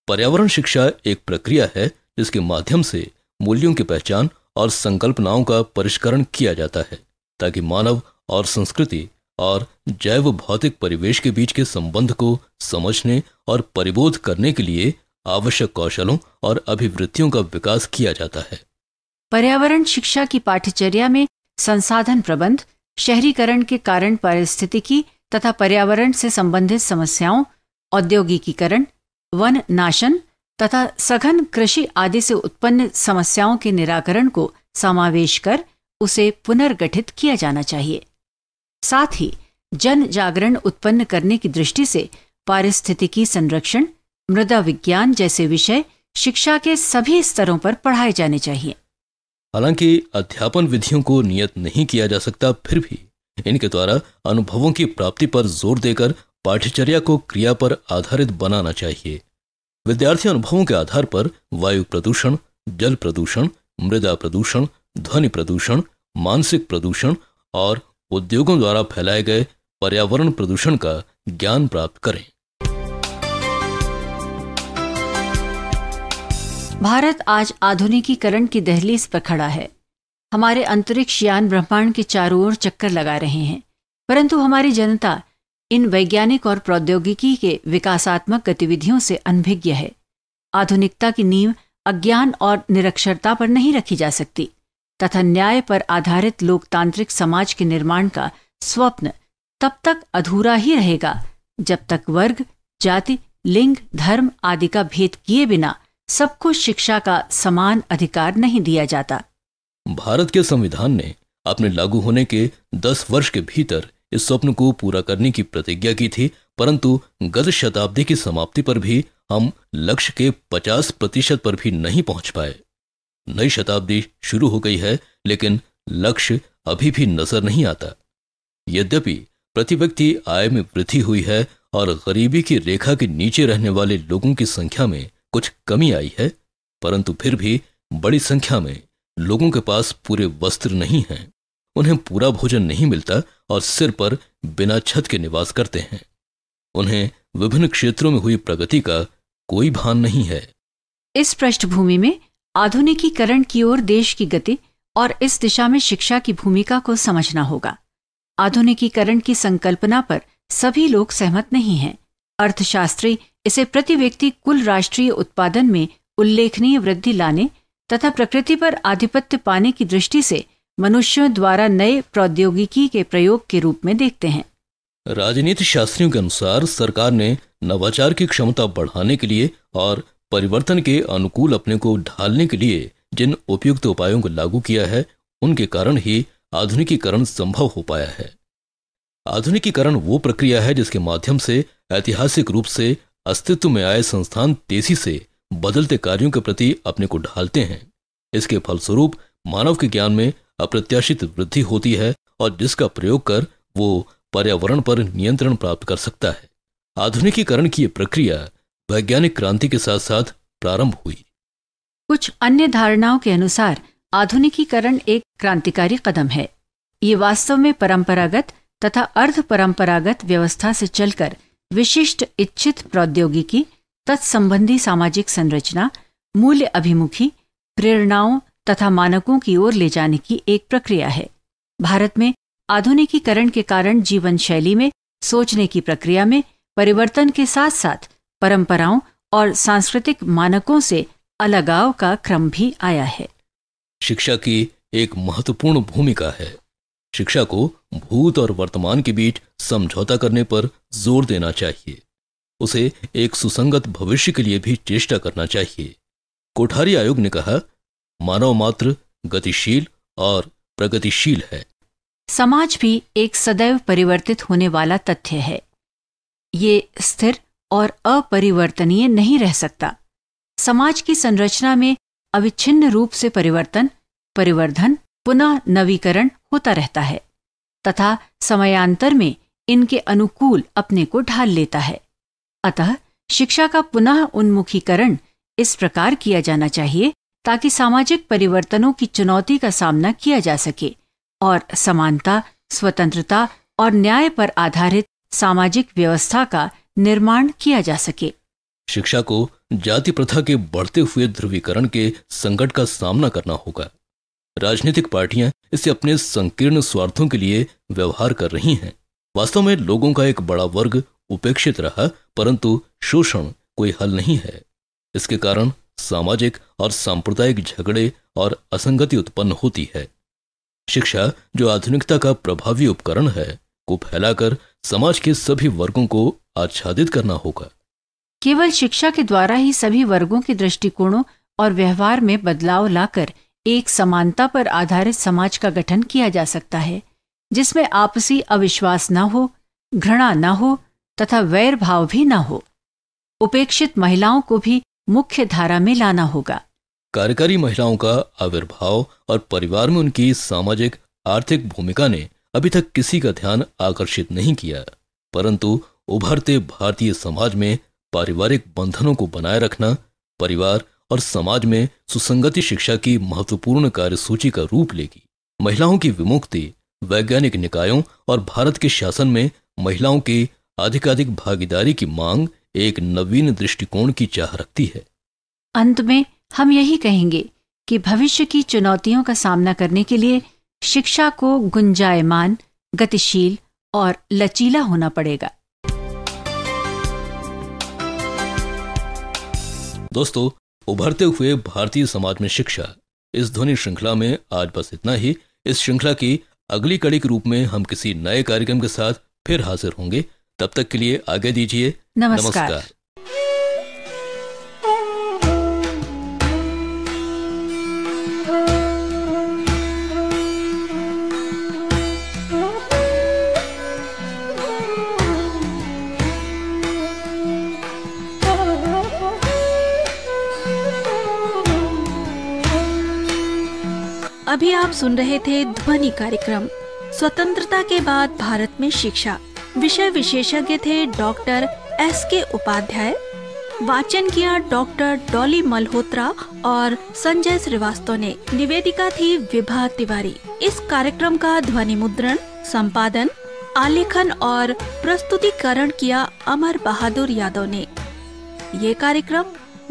पर्यावरण शिक्षा एक प्रक्रिया है जिसके माध्यम से मूल्यों की पहचान और संकल्पनाओं का परिष्करण किया जाता है ताकि मानव और संस्कृति और जैव भौतिक परिवेश के बीच के संबंध को समझने और परिबोध करने के लिए आवश्यक कौशलों और अभिवृत्तियों का विकास किया जाता है पर्यावरण शिक्षा की पाठ्यचर्या में संसाधन प्रबंध शहरीकरण के कारण पारिस्थितिकी तथा पर्यावरण से संबंधित समस्याओं औद्योगिकीकरण वन नाशन तथा सघन कृषि आदि से उत्पन्न समस्याओं के निराकरण को समावेश कर उसे पुनर्गठित किया जाना चाहिए साथ ही जन जागरण उत्पन्न करने की दृष्टि से पारिस्थितिकी संरक्षण मृदा विज्ञान जैसे विषय शिक्षा के सभी स्तरों पर पढ़ाए जाने चाहिए हालांकि अध्यापन विधियों को नियत नहीं किया जा सकता फिर भी इनके द्वारा अनुभवों की प्राप्ति पर जोर देकर पाठ्यचर्या को क्रिया पर आधारित बनाना चाहिए विद्यार्थी अनुभवों के आधार पर वायु प्रदूषण जल प्रदूषण मृदा प्रदूषण ध्वनि प्रदूषण मानसिक प्रदूषण और उद्योगों द्वारा फैलाए गए पर्यावरण प्रदूषण का ज्ञान प्राप्त करें भारत आज आधुनिकीकरण की दहलीज पर खड़ा है हमारे अंतरिक्ष यान ब्रह्मांड के चारों ओर चक्कर लगा रहे हैं परंतु हमारी जनता इन वैज्ञानिक और प्रौद्योगिकी के विकासात्मक गतिविधियों से अनभिज्ञ है आधुनिकता की नींव अज्ञान और निरक्षरता पर नहीं रखी जा सकती तथा न्याय पर आधारित लोकतांत्रिक समाज के निर्माण का स्वप्न तब तक अधूरा ही रहेगा जब तक वर्ग जाति लिंग धर्म आदि का भेद किए बिना सबको शिक्षा का समान अधिकार नहीं दिया जाता भारत के संविधान ने अपने लागू होने के दस वर्ष के भीतर इस स्वप्न को पूरा करने की प्रतिज्ञा की थी परंतु गत शताब्दी की समाप्ति पर भी हम लक्ष्य के 50 प्रतिशत पर भी नहीं पहुंच पाए नई शताब्दी शुरू हो गई है लेकिन लक्ष्य अभी भी नजर नहीं आता यद्यपि प्रति व्यक्ति आय में वृद्धि हुई है और गरीबी की रेखा के नीचे रहने वाले लोगों की संख्या में कुछ कमी आई है परंतु फिर भी बड़ी संख्या में लोगों के पास पूरे वस्त्र नहीं हैं उन्हें पूरा भोजन नहीं मिलता और सिर पर बिना छत के निवास करते हैं उन्हें विभिन्न क्षेत्रों में हुई प्रगति का कोई भान नहीं है इस पृष्ठभूमि में आधुनिकीकरण की ओर देश की गति और इस दिशा में शिक्षा की भूमिका को समझना होगा आधुनिकीकरण की संकल्पना पर सभी लोग सहमत नहीं हैं अर्थशास्त्री इसे प्रति व्यक्ति कुल राष्ट्रीय उत्पादन में उल्लेखनीय वृद्धि लाने तथा प्रकृति पर आधिपत्य पाने की दृष्टि से मनुष्यों द्वारा नए प्रौद्योगिकी के प्रयोग के रूप में देखते हैं राजनीति शास्त्रियों के अनुसार सरकार ने नवाचार की क्षमता बढ़ाने के लिए और परिवर्तन के अनुकूल अपने को ढालने के लिए जिन उपयुक्त उपायों को लागू किया है उनके कारण ही आधुनिकीकरण संभव हो पाया है आधुनिकीकरण वो प्रक्रिया है जिसके माध्यम से ऐतिहासिक रूप से अस्तित्व में आए संस्थान तेजी से बदलते कार्यों के प्रति अपने को ढालते हैं इसके फलस्वरूप मानव के ज्ञान में अप्रत्याशित वृद्धि होती है और जिसका प्रयोग कर वो पर्यावरण पर नियंत्रण प्राप्त कर सकता है आधुनिकीकरण की यह प्रक्रिया वैज्ञानिक क्रांति के साथ साथ प्रारंभ हुई कुछ अन्य धारणाओं के अनुसार आधुनिकीकरण एक क्रांतिकारी कदम है ये वास्तव में परंपरागत तथा अर्ध परंपरागत व्यवस्था से चलकर विशिष्ट इच्छित प्रौद्योगिकी तत्संबंधी सामाजिक संरचना मूल्य अभिमुखी प्रेरणाओं तथा मानकों की ओर ले जाने की एक प्रक्रिया है भारत में आधुनिकीकरण के कारण जीवन शैली में सोचने की प्रक्रिया में परिवर्तन के साथ साथ परंपराओं और सांस्कृतिक मानकों से अलगाव का क्रम भी आया है शिक्षा की एक महत्वपूर्ण भूमिका है शिक्षा को भूत और वर्तमान के बीच समझौता करने पर जोर देना चाहिए उसे एक सुसंगत भविष्य के लिए भी चेष्टा करना चाहिए कोठारी आयोग ने कहा मानव मात्र गतिशील और प्रगतिशील है समाज भी एक सदैव परिवर्तित होने वाला तथ्य है ये स्थिर और अपरिवर्तनीय नहीं रह सकता समाज की संरचना में अविच्छिन्न रूप से परिवर्तन परिवर्धन पुनः नवीकरण होता रहता है तथा समयांतर में इनके अनुकूल अपने को ढाल लेता है अतः शिक्षा का पुनः उन्मुखीकरण इस प्रकार किया जाना चाहिए ताकि सामाजिक परिवर्तनों की चुनौती का सामना किया जा सके और समानता स्वतंत्रता और न्याय पर आधारित सामाजिक व्यवस्था का निर्माण किया जा सके शिक्षा को जाति प्रथा के बढ़ते हुए ध्रुवीकरण के संकट का सामना करना होगा राजनीतिक पार्टियां इसे अपने संकीर्ण स्वार्थों के लिए व्यवहार कर रही हैं वास्तव में लोगों का एक बड़ा वर्ग उपेक्षित रहा परंतु शोषण कोई हल नहीं है इसके कारण सामाजिक और सांप्रदायिक झगड़े और असंगति उत्पन्न होती है शिक्षा जो आधुनिकता का प्रभावी उपकरण है को फैलाकर समाज के सभी वर्गों को आच्छादित करना होगा केवल शिक्षा के द्वारा ही सभी वर्गों के दृष्टिकोणों और व्यवहार में बदलाव लाकर एक समानता पर आधारित समाज का गठन किया जा सकता है जिसमें आपसी अविश्वास न हो घृणा न हो तथा वैर भाव भी न हो उपेक्षित महिलाओं को भी मुख्य धारा में लाना होगा कार्यकारी महिलाओं का आविर्भाव और परिवार में उनकी सामाजिक आर्थिक भूमिका ने अभी तक किसी का ध्यान आकर्षित नहीं किया परंतु उभरते भारतीय समाज में पारिवारिक बंधनों को बनाए रखना परिवार और समाज में सुसंगति शिक्षा की महत्वपूर्ण कार्यसूची का रूप लेगी महिलाओं की विमुक्ति वैज्ञानिक निकायों और भारत के शासन में महिलाओं की अधिकाधिक भागीदारी की मांग एक नवीन दृष्टिकोण की चाह रखती है अंत में हम यही कहेंगे कि भविष्य की चुनौतियों का सामना करने के लिए शिक्षा को गुंजायमान गतिशील और लचीला होना पड़ेगा दोस्तों उभरते हुए भारतीय समाज में शिक्षा इस ध्वनि श्रृंखला में आज बस इतना ही इस श्रृंखला की अगली कड़ी के रूप में हम किसी नए कार्यक्रम के साथ फिर हाजिर होंगे तब तक के लिए आगे दीजिए नमस्कार, नमस्कार। अभी आप सुन रहे थे ध्वनि कार्यक्रम स्वतंत्रता के बाद भारत में शिक्षा विषय विशेषज्ञ थे डॉक्टर एस के उपाध्याय वाचन किया डॉक्टर डॉली मल्होत्रा और संजय श्रीवास्तव ने निवेदिका थी विभा तिवारी इस कार्यक्रम का ध्वनि मुद्रण संपादन आलेखन और प्रस्तुतिकरण किया अमर बहादुर यादव ने ये कार्यक्रम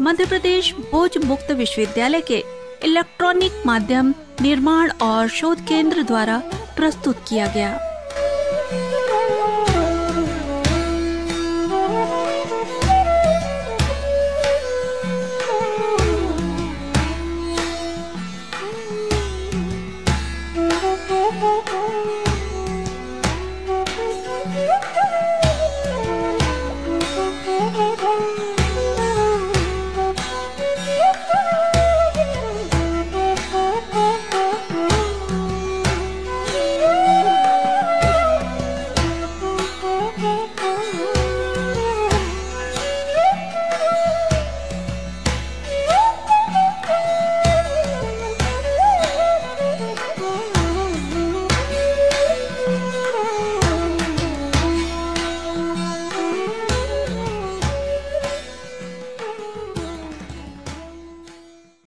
मध्य प्रदेश बोझ मुक्त विश्वविद्यालय के इलेक्ट्रॉनिक माध्यम निर्माण और शोध केंद्र द्वारा प्रस्तुत किया गया